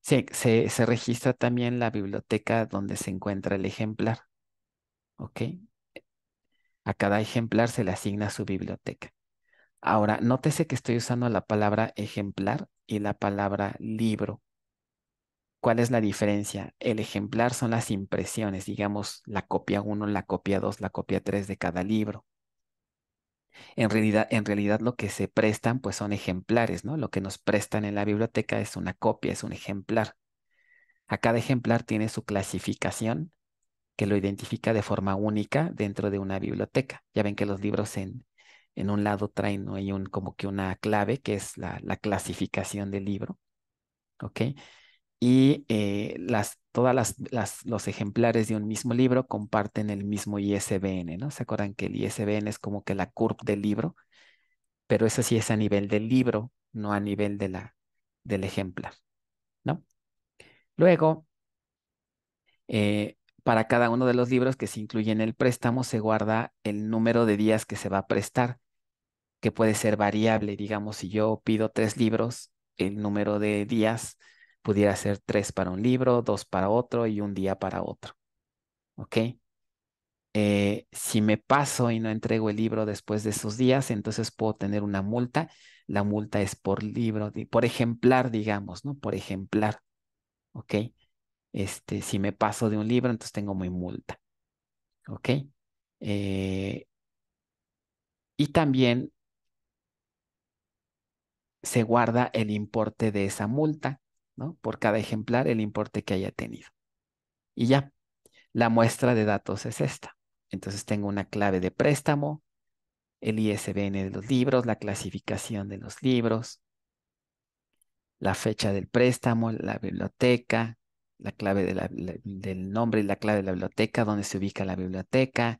Se, se, se, registra también la biblioteca donde se encuentra el ejemplar. A cada ejemplar se le asigna su biblioteca. Ahora, nótese que estoy usando la palabra ejemplar y la palabra libro. ¿Cuál es la diferencia? El ejemplar son las impresiones, digamos, la copia 1, la copia 2, la copia 3 de cada libro. En realidad, en realidad lo que se prestan pues son ejemplares, ¿no? Lo que nos prestan en la biblioteca es una copia, es un ejemplar. A cada ejemplar tiene su clasificación que lo identifica de forma única dentro de una biblioteca. Ya ven que los libros en, un lado traen ¿no? Hay un, como que una clave que es la, la clasificación del libro. ¿Ok? y eh, las, todas las, los ejemplares de un mismo libro comparten el mismo ISBN, ¿no? ¿Se acuerdan que el ISBN es como que la curve del libro? Pero eso sí es a nivel del libro, no a nivel de la, del ejemplar, ¿no? Luego, eh, para cada uno de los libros que se incluye en el préstamo se guarda el número de días que se va a prestar, que puede ser variable. Digamos, si yo pido tres libros, el número de días Pudiera ser tres para un libro, dos para otro y un día para otro. ¿Ok? Eh, si me paso y no entrego el libro después de esos días, entonces puedo tener una multa. La multa es por libro, por ejemplar, digamos, ¿no? Por ejemplar. ¿Ok? Este, si me paso de un libro, entonces tengo mi multa. ¿Ok? Eh, y también se guarda el importe de esa multa por cada ejemplar el importe que haya tenido. Y ya, la muestra de datos es esta. Entonces tengo una clave de préstamo, el ISBN de los libros, la clasificación de los libros, la fecha del préstamo, la biblioteca, la clave del nombre y la clave de la biblioteca, donde se ubica la biblioteca,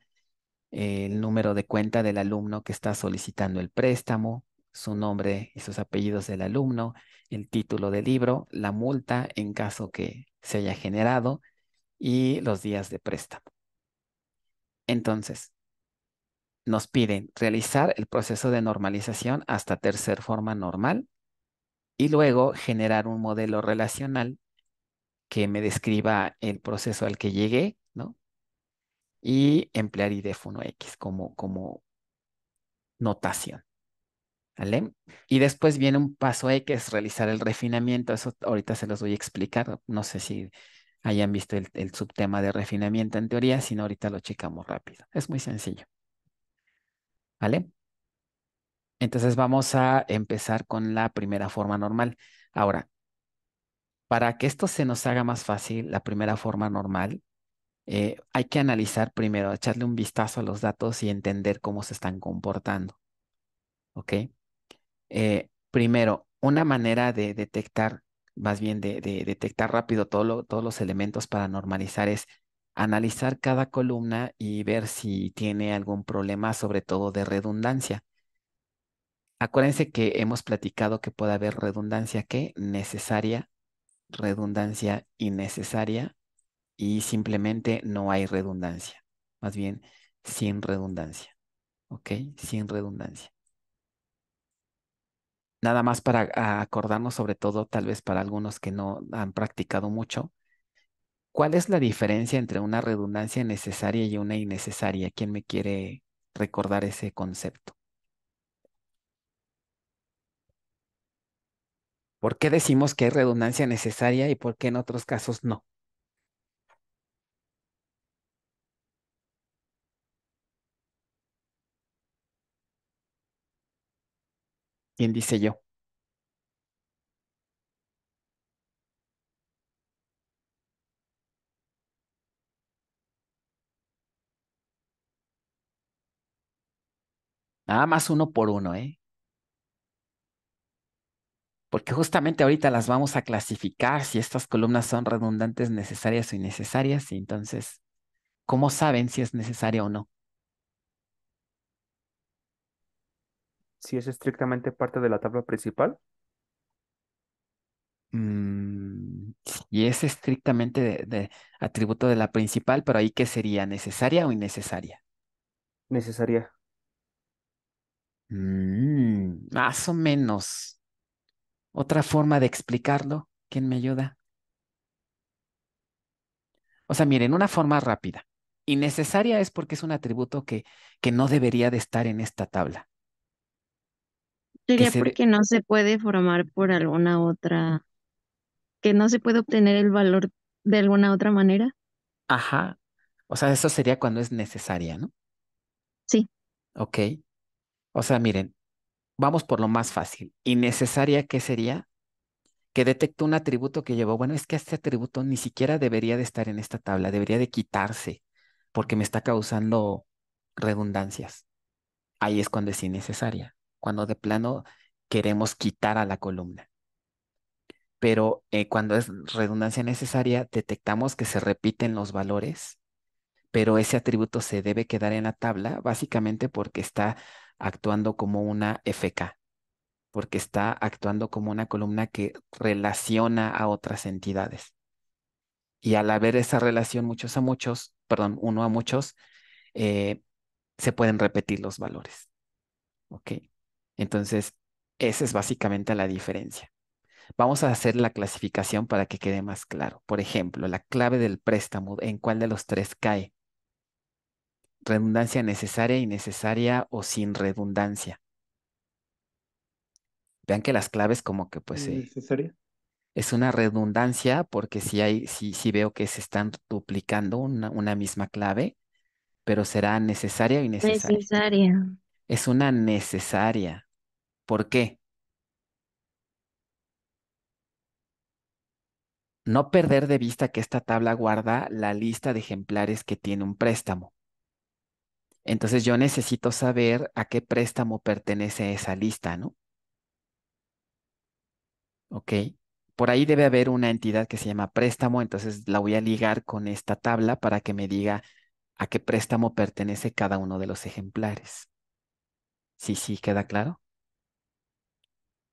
el número de cuenta del alumno que está solicitando el préstamo, su nombre y sus apellidos del alumno, el título del libro, la multa en caso que se haya generado y los días de préstamo. Entonces, nos piden realizar el proceso de normalización hasta tercer forma normal y luego generar un modelo relacional que me describa el proceso al que llegué, ¿no? Y emplear IDF1X como, como notación. ¿Vale? Y después viene un paso E que es realizar el refinamiento. Eso ahorita se los voy a explicar. No sé si hayan visto el, subtema de refinamiento en teoría, sino ahorita lo checamos rápido. Es muy sencillo. ¿Vale? Entonces vamos a empezar con la primera forma normal. Ahora, para que esto se nos haga más fácil, la primera forma normal, eh, hay que analizar primero, echarle un vistazo a los datos y entender cómo se están comportando. ¿Ok? Eh, primero, una manera de detectar, más bien de, detectar rápido todos los elementos para normalizar es analizar cada columna y ver si tiene algún problema, sobre todo de redundancia. Acuérdense que hemos platicado que puede haber redundancia que necesaria, redundancia innecesaria y simplemente no hay redundancia. Más bien, sin redundancia. ¿Ok? Sin redundancia nada más para acordarnos, sobre todo tal vez para algunos que no han practicado mucho, ¿cuál es la diferencia entre una redundancia necesaria y una innecesaria? ¿Quién me quiere recordar ese concepto? ¿Por qué decimos que hay redundancia necesaria y por qué en otros casos no? ¿Quién dice yo? Nada más uno por uno, ¿eh? Porque justamente ahorita las vamos a clasificar si estas columnas son redundantes, necesarias o innecesarias, y entonces, ¿cómo saben si es necesaria o no? si es estrictamente parte de la tabla principal. Mm, y es estrictamente de, atributo de la principal, pero ahí qué sería, necesaria o innecesaria? Necesaria. Mm, más o menos. Otra forma de explicarlo, ¿quién me ayuda? O sea, miren, una forma rápida. Innecesaria es porque es un atributo que, que no debería de estar en esta tabla. Sería porque no se puede formar por alguna otra, que no se puede obtener el valor de alguna otra manera. Ajá. O sea, eso sería cuando es necesaria, ¿no? Sí. Ok. O sea, miren, vamos por lo más fácil. ¿Innecesaria qué sería? Que detecto un atributo que llevó. Bueno, es que este atributo ni siquiera debería de estar en esta tabla, debería de quitarse porque me está causando redundancias. Ahí es cuando es innecesaria cuando de plano queremos quitar a la columna. Pero eh, cuando es redundancia necesaria, detectamos que se repiten los valores, pero ese atributo se debe quedar en la tabla básicamente porque está actuando como una FK, porque está actuando como una columna que relaciona a otras entidades. Y al haber esa relación muchos a muchos, perdón, uno a muchos, eh, se pueden repetir los valores. ¿Ok? Entonces, esa es básicamente la diferencia. Vamos a hacer la clasificación para que quede más claro. Por ejemplo, la clave del préstamo, ¿en cuál de los tres cae? Redundancia necesaria, innecesaria o sin redundancia. Vean que las claves como que pues... Eh, necesaria? es una redundancia porque si sí hay, veo que se están duplicando una, una misma clave, pero será necesaria o innecesaria. Necesaria. Es una necesaria. ¿Por qué? No perder de vista que esta tabla guarda la lista de ejemplares que tiene un préstamo. Entonces yo necesito saber a qué préstamo pertenece esa lista, ¿no? Ok. Por ahí debe haber una entidad que se llama préstamo, entonces la voy a ligar con esta tabla para que me diga a qué préstamo pertenece cada uno de los ejemplares. Sí, sí, ¿queda claro?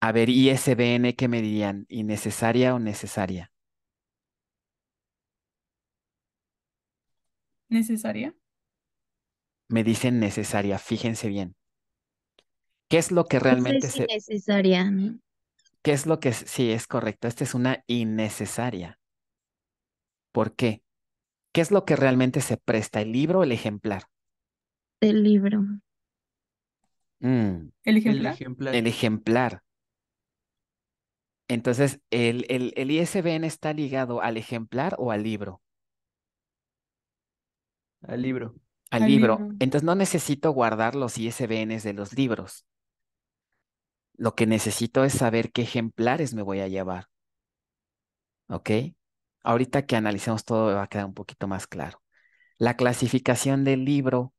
A ver, ISBN, ¿qué me dirían? ¿Innecesaria o necesaria? ¿Necesaria? Me dicen necesaria, fíjense bien. ¿Qué es lo que realmente es se... Necesaria. ¿Qué es lo que sí es correcto? Esta es una innecesaria. ¿Por qué? ¿Qué es lo que realmente se presta, el libro o el ejemplar? El libro. Mm. El ejemplar. Entonces, el, ISBN está ligado al ejemplar o al libro. Al libro. Al, libro. libro. Entonces, no necesito guardar los ISBNs de los libros. Lo que necesito es saber qué ejemplares me voy a llevar. ¿Ok? Ahorita que analicemos todo va a quedar un poquito más claro. La clasificación del libro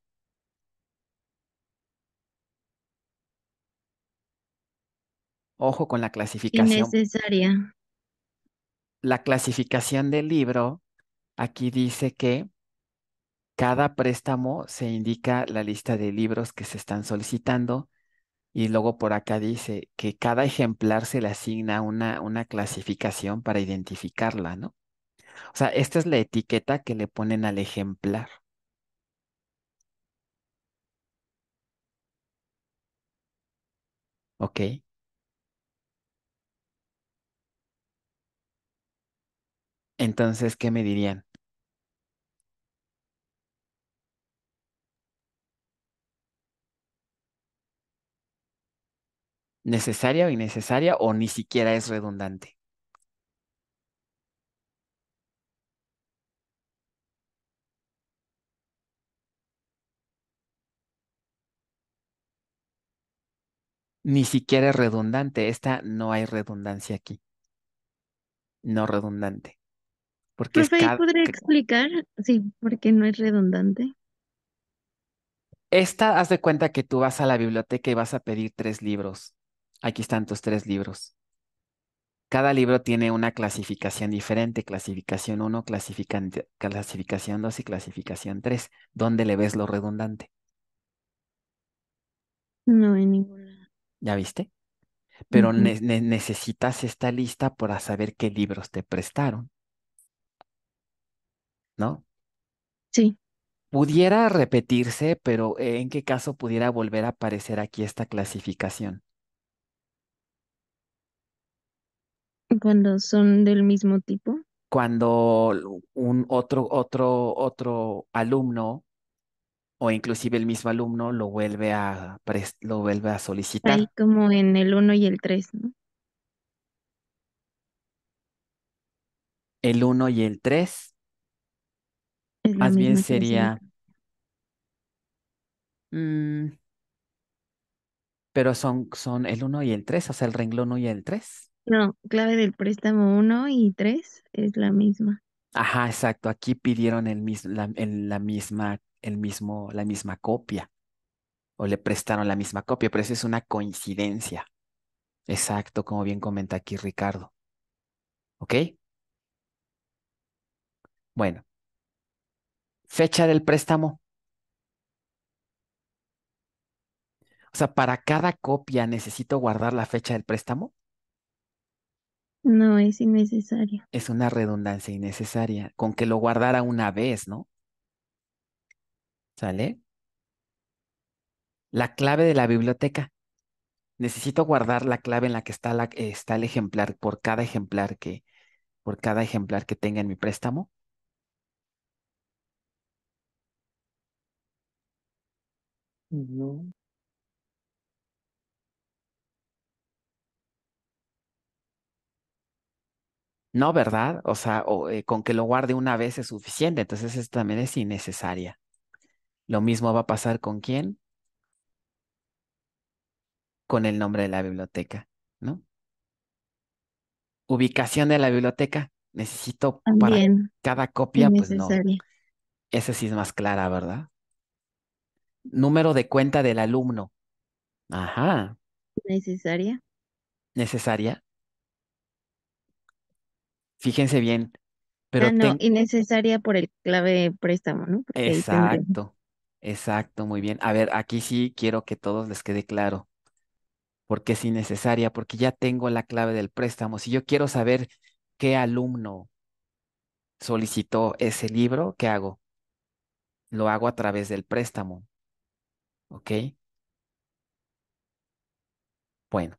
Ojo con la clasificación. Necesaria. La clasificación del libro, aquí dice que cada préstamo se indica la lista de libros que se están solicitando y luego por acá dice que cada ejemplar se le asigna una, una clasificación para identificarla, ¿no? O sea, esta es la etiqueta que le ponen al ejemplar. ¿Ok? Entonces, ¿qué me dirían? ¿Necesaria o innecesaria o ni siquiera es redundante? Ni siquiera es redundante. Esta no hay redundancia aquí. No redundante. Porque pues, ahí explicar? Sí, porque no es redundante. Esta, haz de cuenta que tú vas a la biblioteca y vas a pedir tres libros. Aquí están tus tres libros. Cada libro tiene una clasificación diferente, clasificación 1, clasificación 2 y clasificación 3. ¿Dónde le ves lo redundante? No, hay ninguna. ¿Ya viste? Pero necesitas esta lista para saber qué libros te prestaron. ¿no? Sí. Pudiera repetirse, pero eh, ¿en qué caso pudiera volver a aparecer aquí esta clasificación? Cuando son del mismo tipo. Cuando un otro, otro, otro alumno o inclusive el mismo alumno lo vuelve a, lo vuelve a solicitar. Ahí como en el 1 y el 3, ¿no? El 1 y el 3. Más bien sería, mm, pero son, el 1 y el 3, o sea, el renglón 1 y el 3. No, clave del préstamo 1 y 3 es la misma. Ajá, exacto. Aquí pidieron la, misma, la misma copia, o le prestaron la misma copia, pero eso es una coincidencia. Exacto, como bien comenta aquí Ricardo. ¿Ok? Bueno, fecha del préstamo. O sea, para cada copia necesito guardar la fecha del préstamo. No, es innecesario. Es una redundancia innecesaria, con que lo guardara una vez, ¿no? ¿Sale? La clave de la biblioteca. Necesito guardar la clave en la que está, la, está el ejemplar por cada ejemplar que, por cada ejemplar que tenga en mi préstamo. No. ¿verdad? O sea, eh, con que lo guarde una vez es suficiente, entonces esta también es innecesaria. Lo mismo va a pasar con quién? Con el nombre de la biblioteca, ¿no? Ubicación de la biblioteca, necesito para cada copia, pues no. Esa sí es más clara, ¿verdad? número de cuenta del alumno. Ajá. Necesaria. Necesaria. Fíjense bien. Pero ah, no, innecesaria por el clave préstamo, ¿no? Exacto, exacto, muy bien. A ver, aquí sí quiero que todos les quede claro. Porque es innecesaria, porque ya tengo la clave del préstamo. Si yo quiero saber qué alumno solicitó ese libro, ¿qué hago? Lo hago a través del préstamo. ¿Ok? Bueno,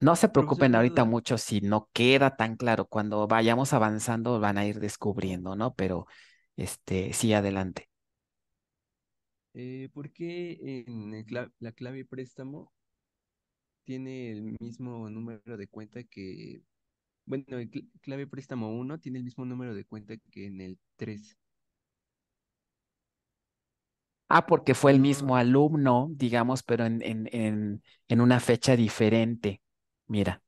no se preocupen ahorita mucho si no queda tan claro. Cuando vayamos avanzando van a ir descubriendo, ¿no? Pero este, sí, adelante. Eh, ¿por qué en la clave préstamo tiene el mismo número de cuenta que, bueno, el clave préstamo 1 tiene el mismo número de cuenta que en el 3? Ah, porque fue el mismo alumno, digamos, pero en, en, una fecha diferente. Mira.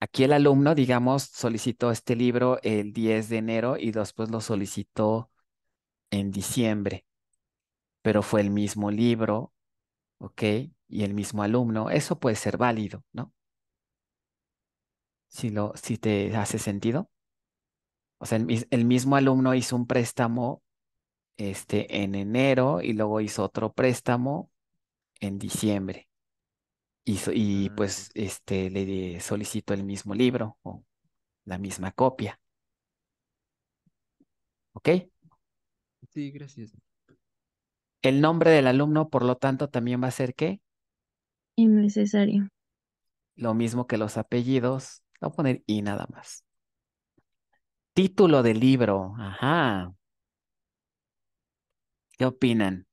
Aquí el alumno, digamos, solicitó este libro el 10 de enero y después lo solicitó en diciembre, pero fue el mismo libro, ¿ok? Y el mismo alumno. Eso puede ser válido, ¿no? Si, lo, si te hace sentido. O sea, el mismo alumno hizo un préstamo este, en enero y luego hizo otro préstamo en diciembre. y ah, pues este, le solicito el mismo libro o la misma copia. ¿Ok? Sí, gracias. El nombre del alumno, por lo tanto, también va a ser qué? Innecesario. Lo mismo que los apellidos, voy a poner y nada más. Título del libro, ajá. ¿Qué opinan?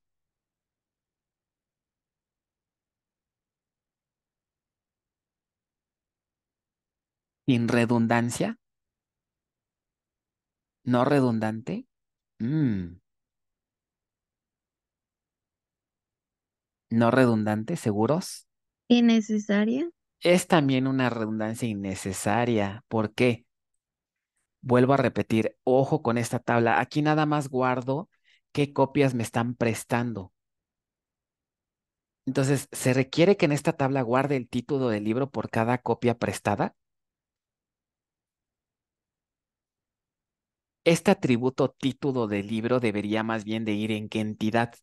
¿Sin redundancia? ¿No redundante? Mm. ¿No redundante? ¿Seguros? ¿Innecesaria? Es también una redundancia innecesaria. ¿Por qué? Vuelvo a repetir, ojo con esta tabla. Aquí nada más guardo qué copias me están prestando. Entonces, ¿se requiere que en esta tabla guarde el título del libro por cada copia prestada? Este atributo título del libro debería más bien de ir en qué entidad.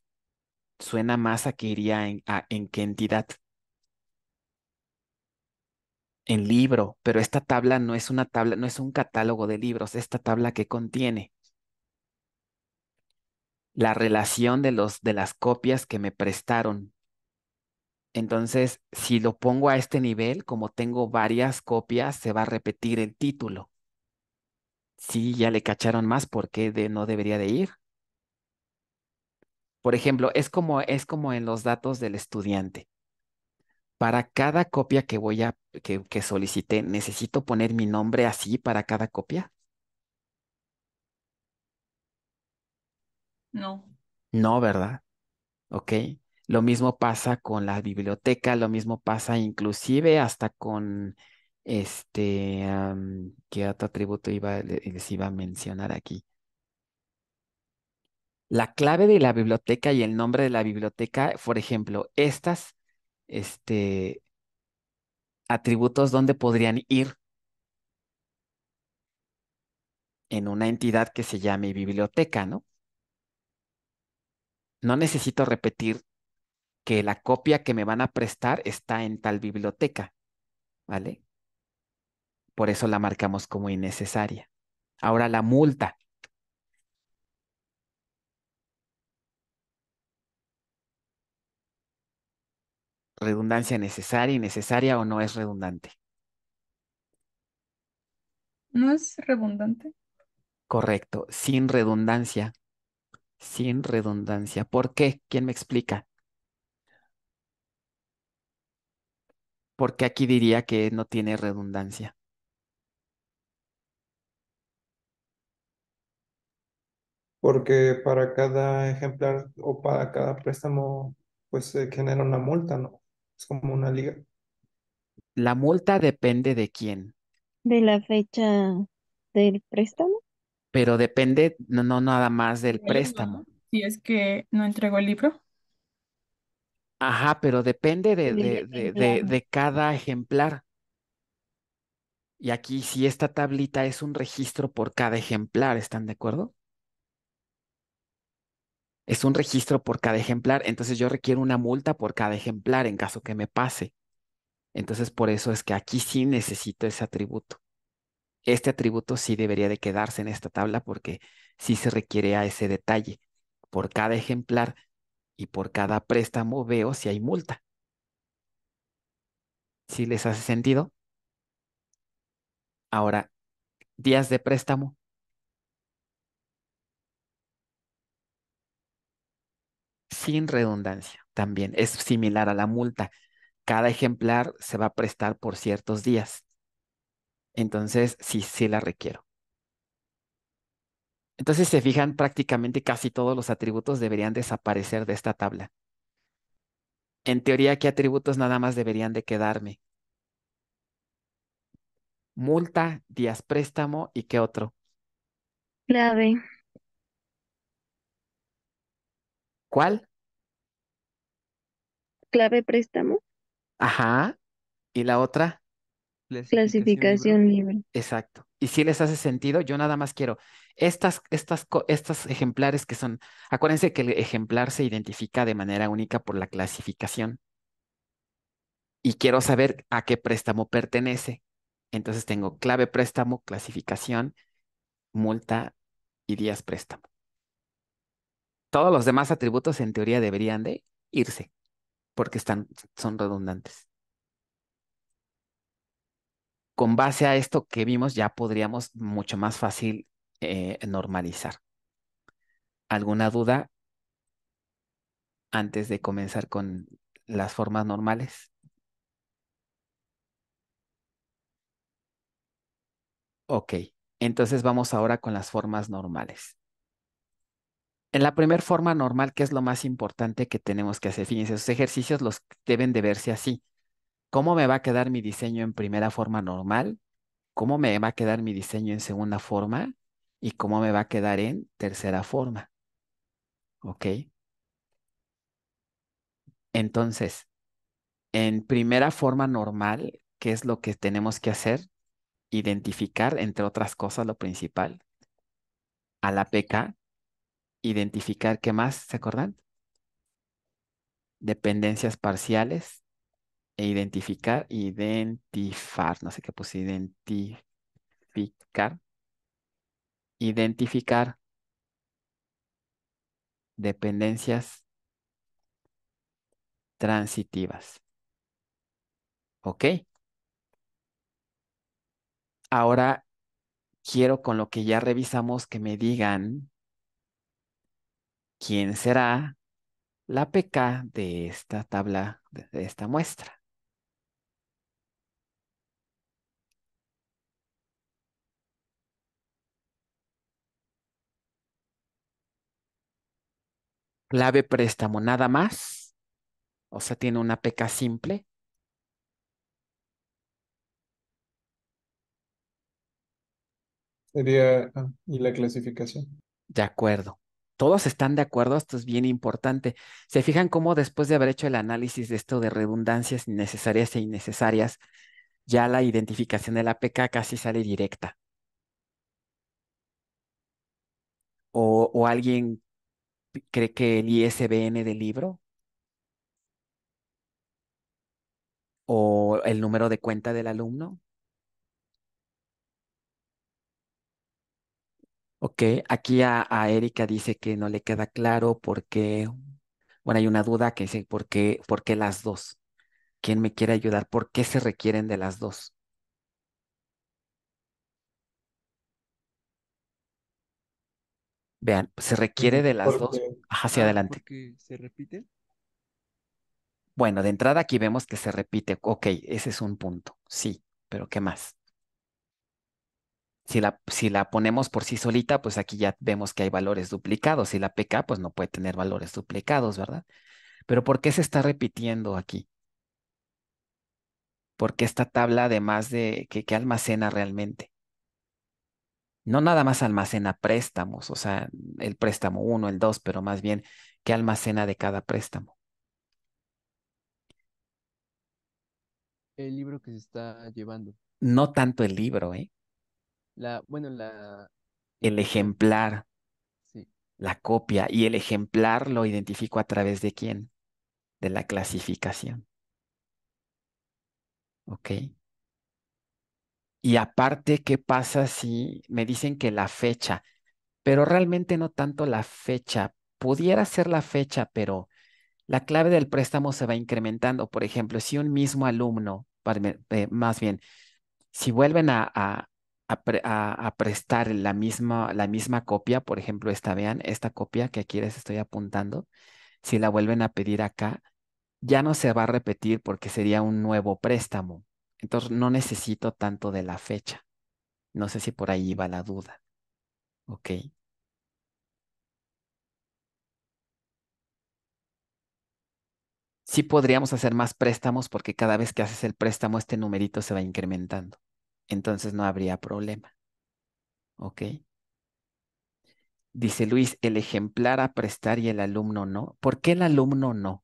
Suena más a que iría en, en qué entidad. En libro, pero esta tabla no es una tabla, no es un catálogo de libros. Esta tabla que contiene la relación de, los, de las copias que me prestaron. Entonces, si lo pongo a este nivel, como tengo varias copias, se va a repetir el título. Sí, ya le cacharon más, ¿por qué de, no debería de ir? Por ejemplo, es como, es como en los datos del estudiante. Para cada copia que voy a, que, que solicité, necesito poner mi nombre así para cada copia. No. No, ¿verdad? Ok. Lo mismo pasa con la biblioteca, lo mismo pasa inclusive hasta con este, ¿qué otro atributo iba, les iba a mencionar aquí? La clave de la biblioteca y el nombre de la biblioteca, por ejemplo, estas, este, atributos, ¿dónde podrían ir? En una entidad que se llame biblioteca, ¿no? no necesito repetir que la copia que me van a prestar está en tal biblioteca, ¿vale? Por eso la marcamos como innecesaria. Ahora la multa. redundancia necesaria, innecesaria o no es redundante? No es redundante. Correcto, sin redundancia sin redundancia. ¿Por qué? ¿Quién me explica? Porque aquí diría que no tiene redundancia. Porque para cada ejemplar o para cada préstamo, pues se genera una multa, ¿no? Es como una liga. La multa depende de quién. De la fecha del préstamo pero depende no, nada más del préstamo. Si es que no entregó el libro. Ajá, pero depende de, de, de, de cada ejemplar. Y aquí si esta tablita es un registro por cada ejemplar, ¿están de acuerdo? Es un registro por cada ejemplar, entonces yo requiero una multa por cada ejemplar en caso que me pase. Entonces por eso es que aquí sí necesito ese atributo este atributo sí debería de quedarse en esta tabla porque sí se requiere a ese detalle. Por cada ejemplar y por cada préstamo veo si hay multa. Si ¿Sí les hace sentido. Ahora, días de préstamo. Sin redundancia, también es similar a la multa. Cada ejemplar se va a prestar por ciertos días. Entonces, sí, sí la requiero. Entonces, se fijan, prácticamente casi todos los atributos deberían desaparecer de esta tabla. En teoría, ¿qué atributos nada más deberían de quedarme? Multa, días préstamo y qué otro. Clave. ¿Cuál? Clave préstamo. Ajá. ¿Y la otra? Clasificación, nivel Exacto. Y si les hace sentido, yo nada más quiero estas, estas, ejemplares que son, acuérdense que el ejemplar se identifica de manera única por la clasificación. Y quiero saber a qué préstamo pertenece. Entonces tengo clave préstamo, clasificación, multa y días préstamo. Todos los demás atributos en teoría deberían de irse porque están, son redundantes con base a esto que vimos ya podríamos mucho más fácil eh, normalizar. ¿Alguna duda antes de comenzar con las formas normales? Ok, entonces vamos ahora con las formas normales. En la primera forma normal, que es lo más importante que tenemos que hacer? Fíjense, esos ejercicios los deben de verse así cómo me va a quedar mi diseño en primera forma normal, cómo me va a quedar mi diseño en segunda forma y cómo me va a quedar en tercera forma. ¿Ok? Entonces, en primera forma normal, ¿qué es lo que tenemos que hacer? Identificar, entre otras cosas, lo principal. A la PK, identificar, ¿qué más? ¿Se acuerdan? Dependencias parciales, e identificar, identificar, no sé qué puse, identificar, identificar dependencias transitivas. ¿Ok? Ahora quiero con lo que ya revisamos que me digan quién será la PK de esta tabla, de esta muestra. clave préstamo, nada más. O sea, tiene una PK simple. Sería, ah, y la clasificación. De acuerdo. Todos están de acuerdo, esto es bien importante. Se fijan cómo después de haber hecho el análisis de esto de redundancias necesarias e innecesarias, ya la identificación de la PK casi sale directa. O, o alguien ¿Cree que el ISBN del libro? ¿O el número de cuenta del alumno? Ok, aquí a, Erika dice que no le queda claro por qué. bueno, hay una duda que dice, ¿por qué, por qué las dos? ¿Quién me quiere ayudar? ¿Por qué se requieren de las dos? Vean, se pues, requiere de las dos. hacia ah, adelante. ¿Se repite? Bueno, de entrada aquí vemos que se repite. Ok, ese es un punto. Sí, pero ¿qué más? Si la, si la ponemos por sí solita, pues aquí ya vemos que hay valores duplicados. Si la PK, pues no puede tener valores duplicados, ¿verdad? Pero ¿por qué se está repitiendo aquí? Porque esta tabla, además de que almacena realmente no nada más almacena préstamos, o sea, el préstamo 1, el 2, pero más bien qué almacena de cada préstamo. El libro que se está llevando. No tanto el libro, ¿eh? La, bueno, la... El ejemplar. Sí. La copia. Y el ejemplar lo identifico a través de quién? De la clasificación. ¿Ok? Y aparte, ¿qué pasa si me dicen que la fecha? Pero realmente no tanto la fecha. Pudiera ser la fecha, pero la clave del préstamo se va incrementando. Por ejemplo, si un mismo alumno, más bien, eh, si vuelven a, prestar la misma, la misma copia, por ejemplo, esta, vean, esta copia que aquí les estoy apuntando, si la vuelven a pedir acá, ya no se va a repetir porque sería un nuevo préstamo. Entonces no necesito tanto de la fecha. No sé si por ahí iba la duda. Ok. Sí podríamos hacer más préstamos porque cada vez que haces el préstamo este numerito se va incrementando. Entonces no habría problema. ¿Ok? Dice Luis, el ejemplar a prestar y el alumno no. ¿Por qué el alumno no?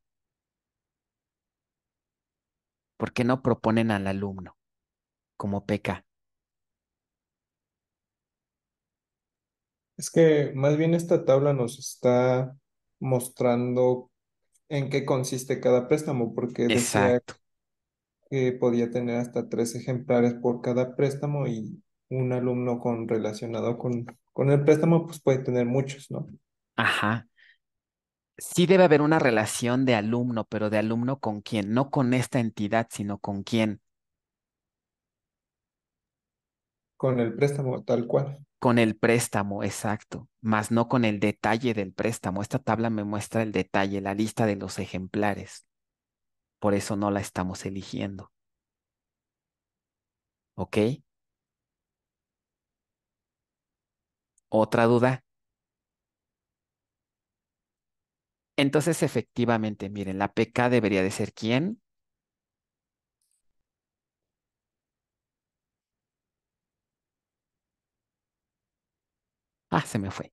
¿Por qué no proponen al alumno como PK? Es que más bien esta tabla nos está mostrando en qué consiste cada préstamo, porque Exacto. que podía tener hasta tres ejemplares por cada préstamo y un alumno con relacionado con, con el préstamo, pues puede tener muchos, ¿no? Ajá sí debe haber una relación de alumno, pero de alumno con quién, no con esta entidad, sino con quién. Con el préstamo, tal cual. Con el préstamo, exacto, más no con el detalle del préstamo. Esta tabla me muestra el detalle, la lista de los ejemplares. Por eso no la estamos eligiendo. ¿Ok? ¿Otra duda? Entonces, efectivamente, miren, la PK debería de ser quién? Ah, se me fue.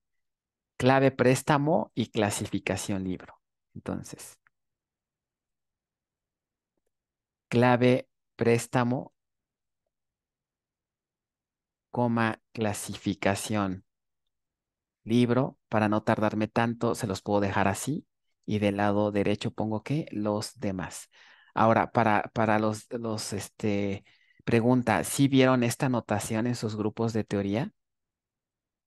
Clave préstamo y clasificación libro. Entonces, clave préstamo, coma, clasificación libro. Para no tardarme tanto, se los puedo dejar así y del lado derecho pongo que los demás. Ahora, para, para los, los, este, pregunta, ¿sí vieron esta notación en sus grupos de teoría?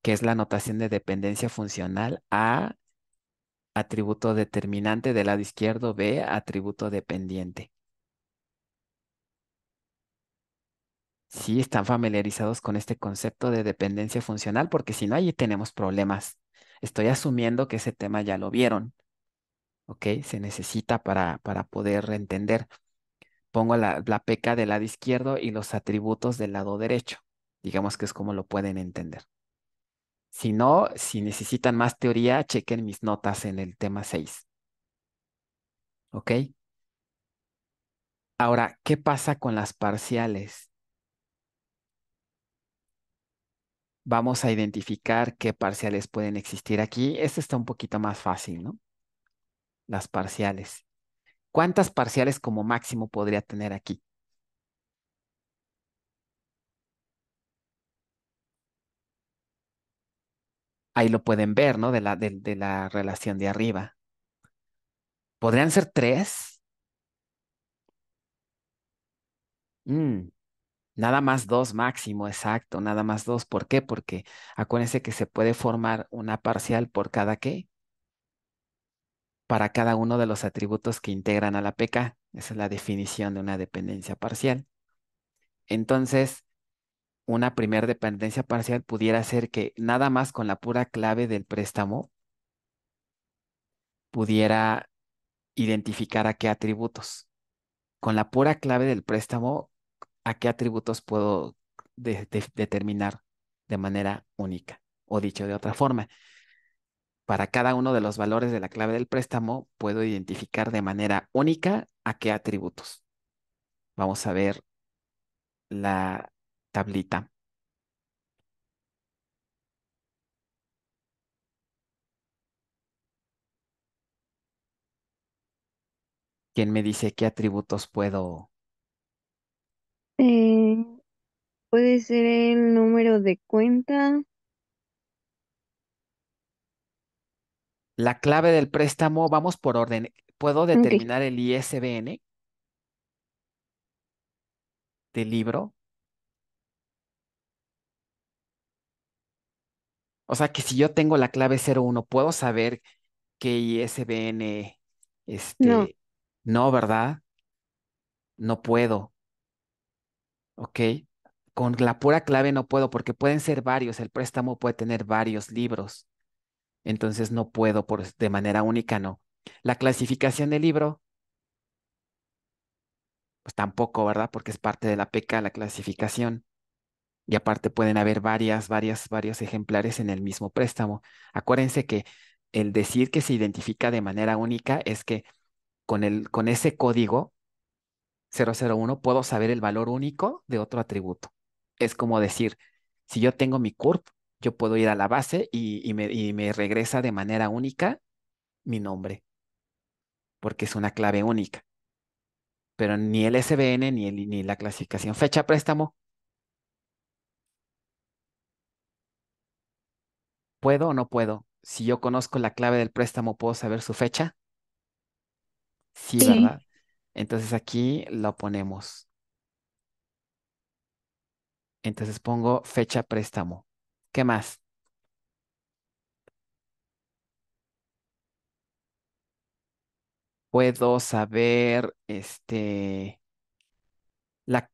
Que es la notación de dependencia funcional A, atributo determinante del lado izquierdo, B, atributo dependiente. Sí, están familiarizados con este concepto de dependencia funcional, porque si no, allí tenemos problemas. Estoy asumiendo que ese tema ya lo vieron. ¿ok? Se necesita para, para poder entender. Pongo la, la peca del lado izquierdo y los atributos del lado derecho. Digamos que es como lo pueden entender. Si no, si necesitan más teoría, chequen mis notas en el tema 6. ¿Ok? Ahora, ¿qué pasa con las parciales? Vamos a identificar qué parciales pueden existir aquí. Este está un poquito más fácil, ¿no? las parciales. ¿Cuántas parciales como máximo podría tener aquí? Ahí lo pueden ver, ¿no? De la, la relación de arriba. ¿Podrían ser tres? Mm, nada más dos máximo, exacto, nada más dos. ¿Por qué? Porque acuérdense que se puede formar una parcial por cada qué? para cada uno de los atributos que integran a la PK. Esa es la definición de una dependencia parcial. Entonces, una primera dependencia parcial pudiera ser que nada más con la pura clave del préstamo pudiera identificar a qué atributos. Con la pura clave del préstamo, a qué atributos puedo determinar de manera única. O dicho de otra forma, para cada uno de los valores de la clave del préstamo, puedo identificar de manera única a qué atributos. Vamos a ver la tablita. ¿Quién me dice qué atributos puedo? Eh, puede ser el número de cuenta, la clave del préstamo, vamos por orden. ¿Puedo determinar el ISBN del libro? O sea, que si yo tengo la clave 01, ¿puedo saber qué ISBN este no. no, ¿verdad? No puedo. ¿Ok? Con la pura clave no puedo porque pueden ser varios, el préstamo puede tener varios libros entonces no puedo por, de manera única, no. La clasificación del libro, pues tampoco, ¿verdad? Porque es parte de la PECA la clasificación. Y aparte pueden haber varias, varias, varios ejemplares en el mismo préstamo. Acuérdense que el decir que se identifica de manera única es que con, el, con ese código 001 puedo saber el valor único de otro atributo. Es como decir, si yo tengo mi CURP yo puedo ir a la base y, me, regresa de manera única mi nombre, porque es una clave única. Pero ni el SBN ni, el, ni la clasificación fecha préstamo. ¿Puedo o no puedo? Si yo conozco la clave del préstamo, ¿puedo saber su fecha? Sí, sí. ¿verdad? Entonces aquí lo ponemos. Entonces pongo fecha préstamo. ¿Qué más? Puedo saber, este, la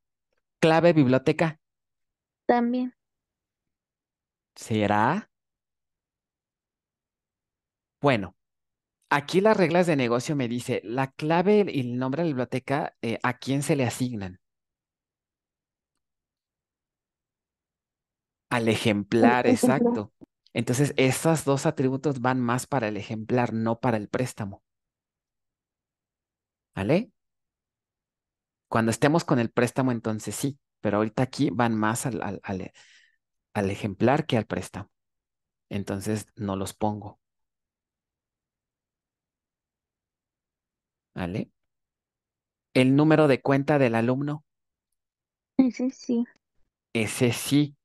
clave biblioteca. También. ¿Será? Bueno, aquí las reglas de negocio me dice la clave y el nombre de la biblioteca, eh, ¿a quién se le asignan? Al ejemplar, exacto. Entonces, esos dos atributos van más para el ejemplar, no para el préstamo. ¿Vale? Cuando estemos con el préstamo, entonces sí, pero ahorita aquí van más al, al ejemplar que al préstamo. Entonces, no los pongo. ¿Vale? El número de cuenta del alumno. Ese sí. Ese sí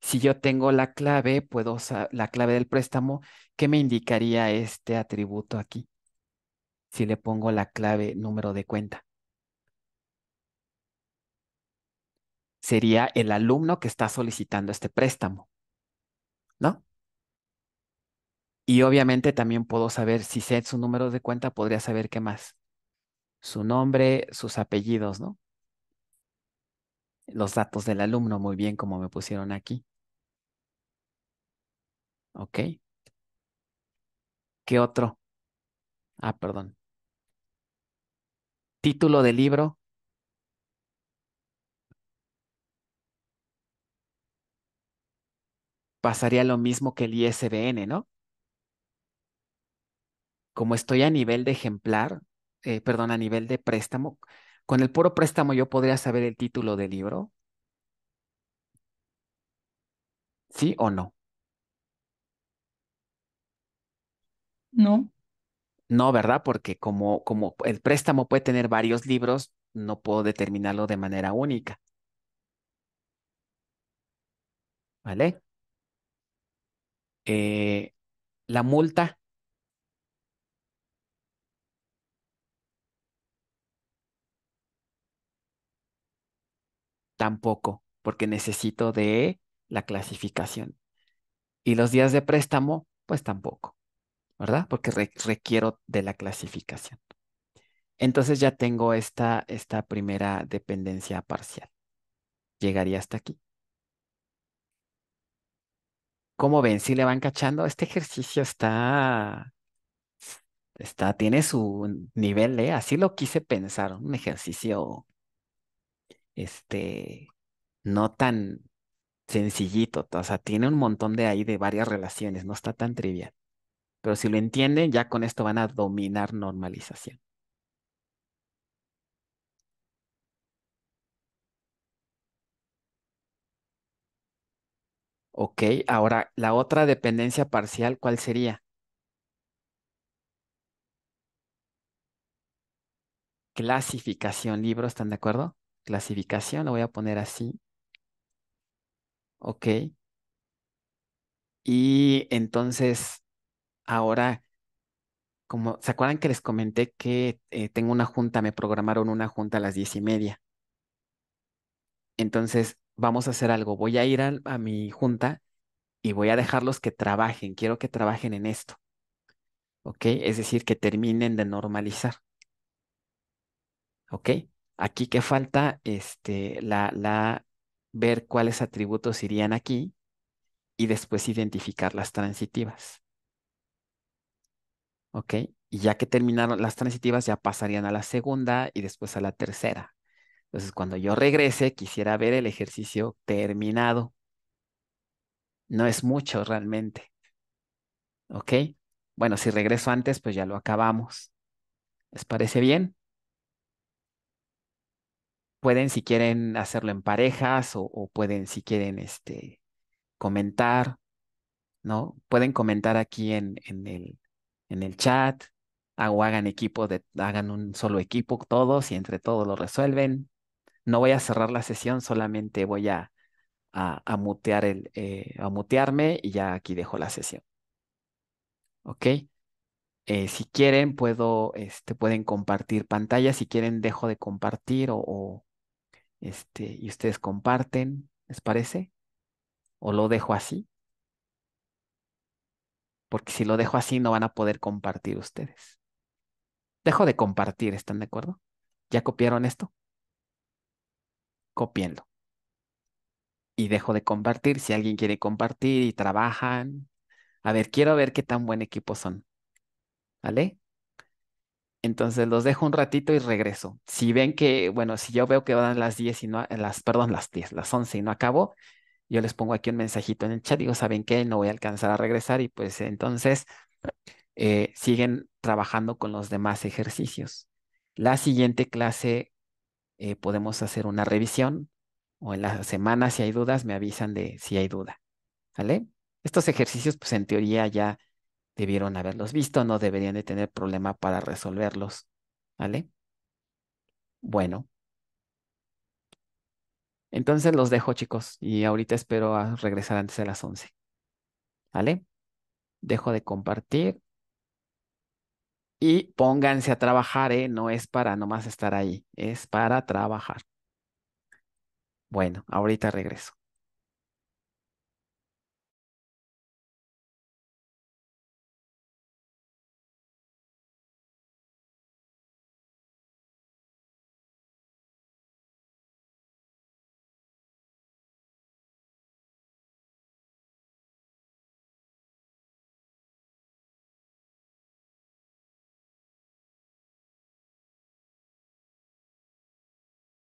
si yo tengo la clave, puedo la clave del préstamo, ¿qué me indicaría este atributo aquí? Si le pongo la clave número de cuenta. Sería el alumno que está solicitando este préstamo, ¿no? Y obviamente también puedo saber, si sé su número de cuenta, podría saber qué más. Su nombre, sus apellidos, ¿no? los datos del alumno muy bien como me pusieron aquí. ¿Ok? ¿Qué otro? Ah, perdón. Título del libro. Pasaría lo mismo que el ISBN, ¿no? Como estoy a nivel de ejemplar, eh, perdón, a nivel de préstamo, con el puro préstamo yo podría saber el título del libro. ¿Sí o no? No. No, ¿verdad? Porque como, como el préstamo puede tener varios libros, no puedo determinarlo de manera única. ¿Vale? Eh, la multa tampoco, porque necesito de la clasificación. Y los días de préstamo, pues tampoco, ¿verdad? Porque requiero de la clasificación. Entonces ya tengo esta, esta primera dependencia parcial. Llegaría hasta aquí. ¿Cómo ven? si le van cachando? Este ejercicio está, está tiene su nivel, ¿eh? Así lo quise pensar, un ejercicio este, no tan sencillito, o sea, tiene un montón de ahí de varias relaciones, no está tan trivial. Pero si lo entienden, ya con esto van a dominar normalización. Ok, ahora la otra dependencia parcial, ¿cuál sería? Clasificación, libro, ¿están de acuerdo? clasificación, lo voy a poner así. Ok. Y entonces, ahora, como, ¿se acuerdan que les comenté que eh, tengo una junta, me programaron una junta a las diez y media? Entonces, vamos a hacer algo. Voy a ir a, a mi junta y voy a dejarlos que trabajen. Quiero que trabajen en esto. ¿Ok? Es decir, que terminen de normalizar. ¿Ok? Aquí que falta este, la, la, ver cuáles atributos irían aquí y después identificar las transitivas. ¿Ok? Y ya que terminaron las transitivas, ya pasarían a la segunda y después a la tercera. Entonces, cuando yo regrese, quisiera ver el ejercicio terminado. No es mucho realmente. ¿Ok? Bueno, si regreso antes, pues ya lo acabamos. ¿Les parece bien? pueden si quieren hacerlo en parejas o, pueden si quieren este, comentar, ¿no? Pueden comentar aquí en, en, el, en el chat o hagan equipo, de, hagan un solo equipo todos y entre todos lo resuelven. No voy a cerrar la sesión, solamente voy a, a, el, eh, a mutearme y ya aquí dejo la sesión. ¿Ok? Eh, si quieren, puedo, este, pueden compartir pantalla. Si quieren, dejo de compartir o, este, y ustedes comparten, ¿les parece? ¿O lo dejo así? Porque si lo dejo así no van a poder compartir ustedes. Dejo de compartir, ¿están de acuerdo? ¿Ya copiaron esto? Copiando. Y dejo de compartir. Si alguien quiere compartir y trabajan. A ver, quiero ver qué tan buen equipo son. ¿Vale? Entonces los dejo un ratito y regreso. Si ven que, bueno, si yo veo que van las 10 y no, eh, las, perdón, las 10, las 11 y no acabo, yo les pongo aquí un mensajito en el chat, digo, ¿saben qué? No voy a alcanzar a regresar y pues entonces eh, siguen trabajando con los demás ejercicios. La siguiente clase eh, podemos hacer una revisión o en la semana si hay dudas me avisan de si hay duda. ¿Vale? Estos ejercicios pues en teoría ya debieron haberlos visto, no deberían de tener problema para resolverlos. ¿Vale? Bueno. Entonces los dejo, chicos, y ahorita espero a regresar antes de las 11. ¿Vale? Dejo de compartir. Y pónganse a trabajar, ¿eh? No es para nomás estar ahí, es para trabajar. Bueno, ahorita regreso.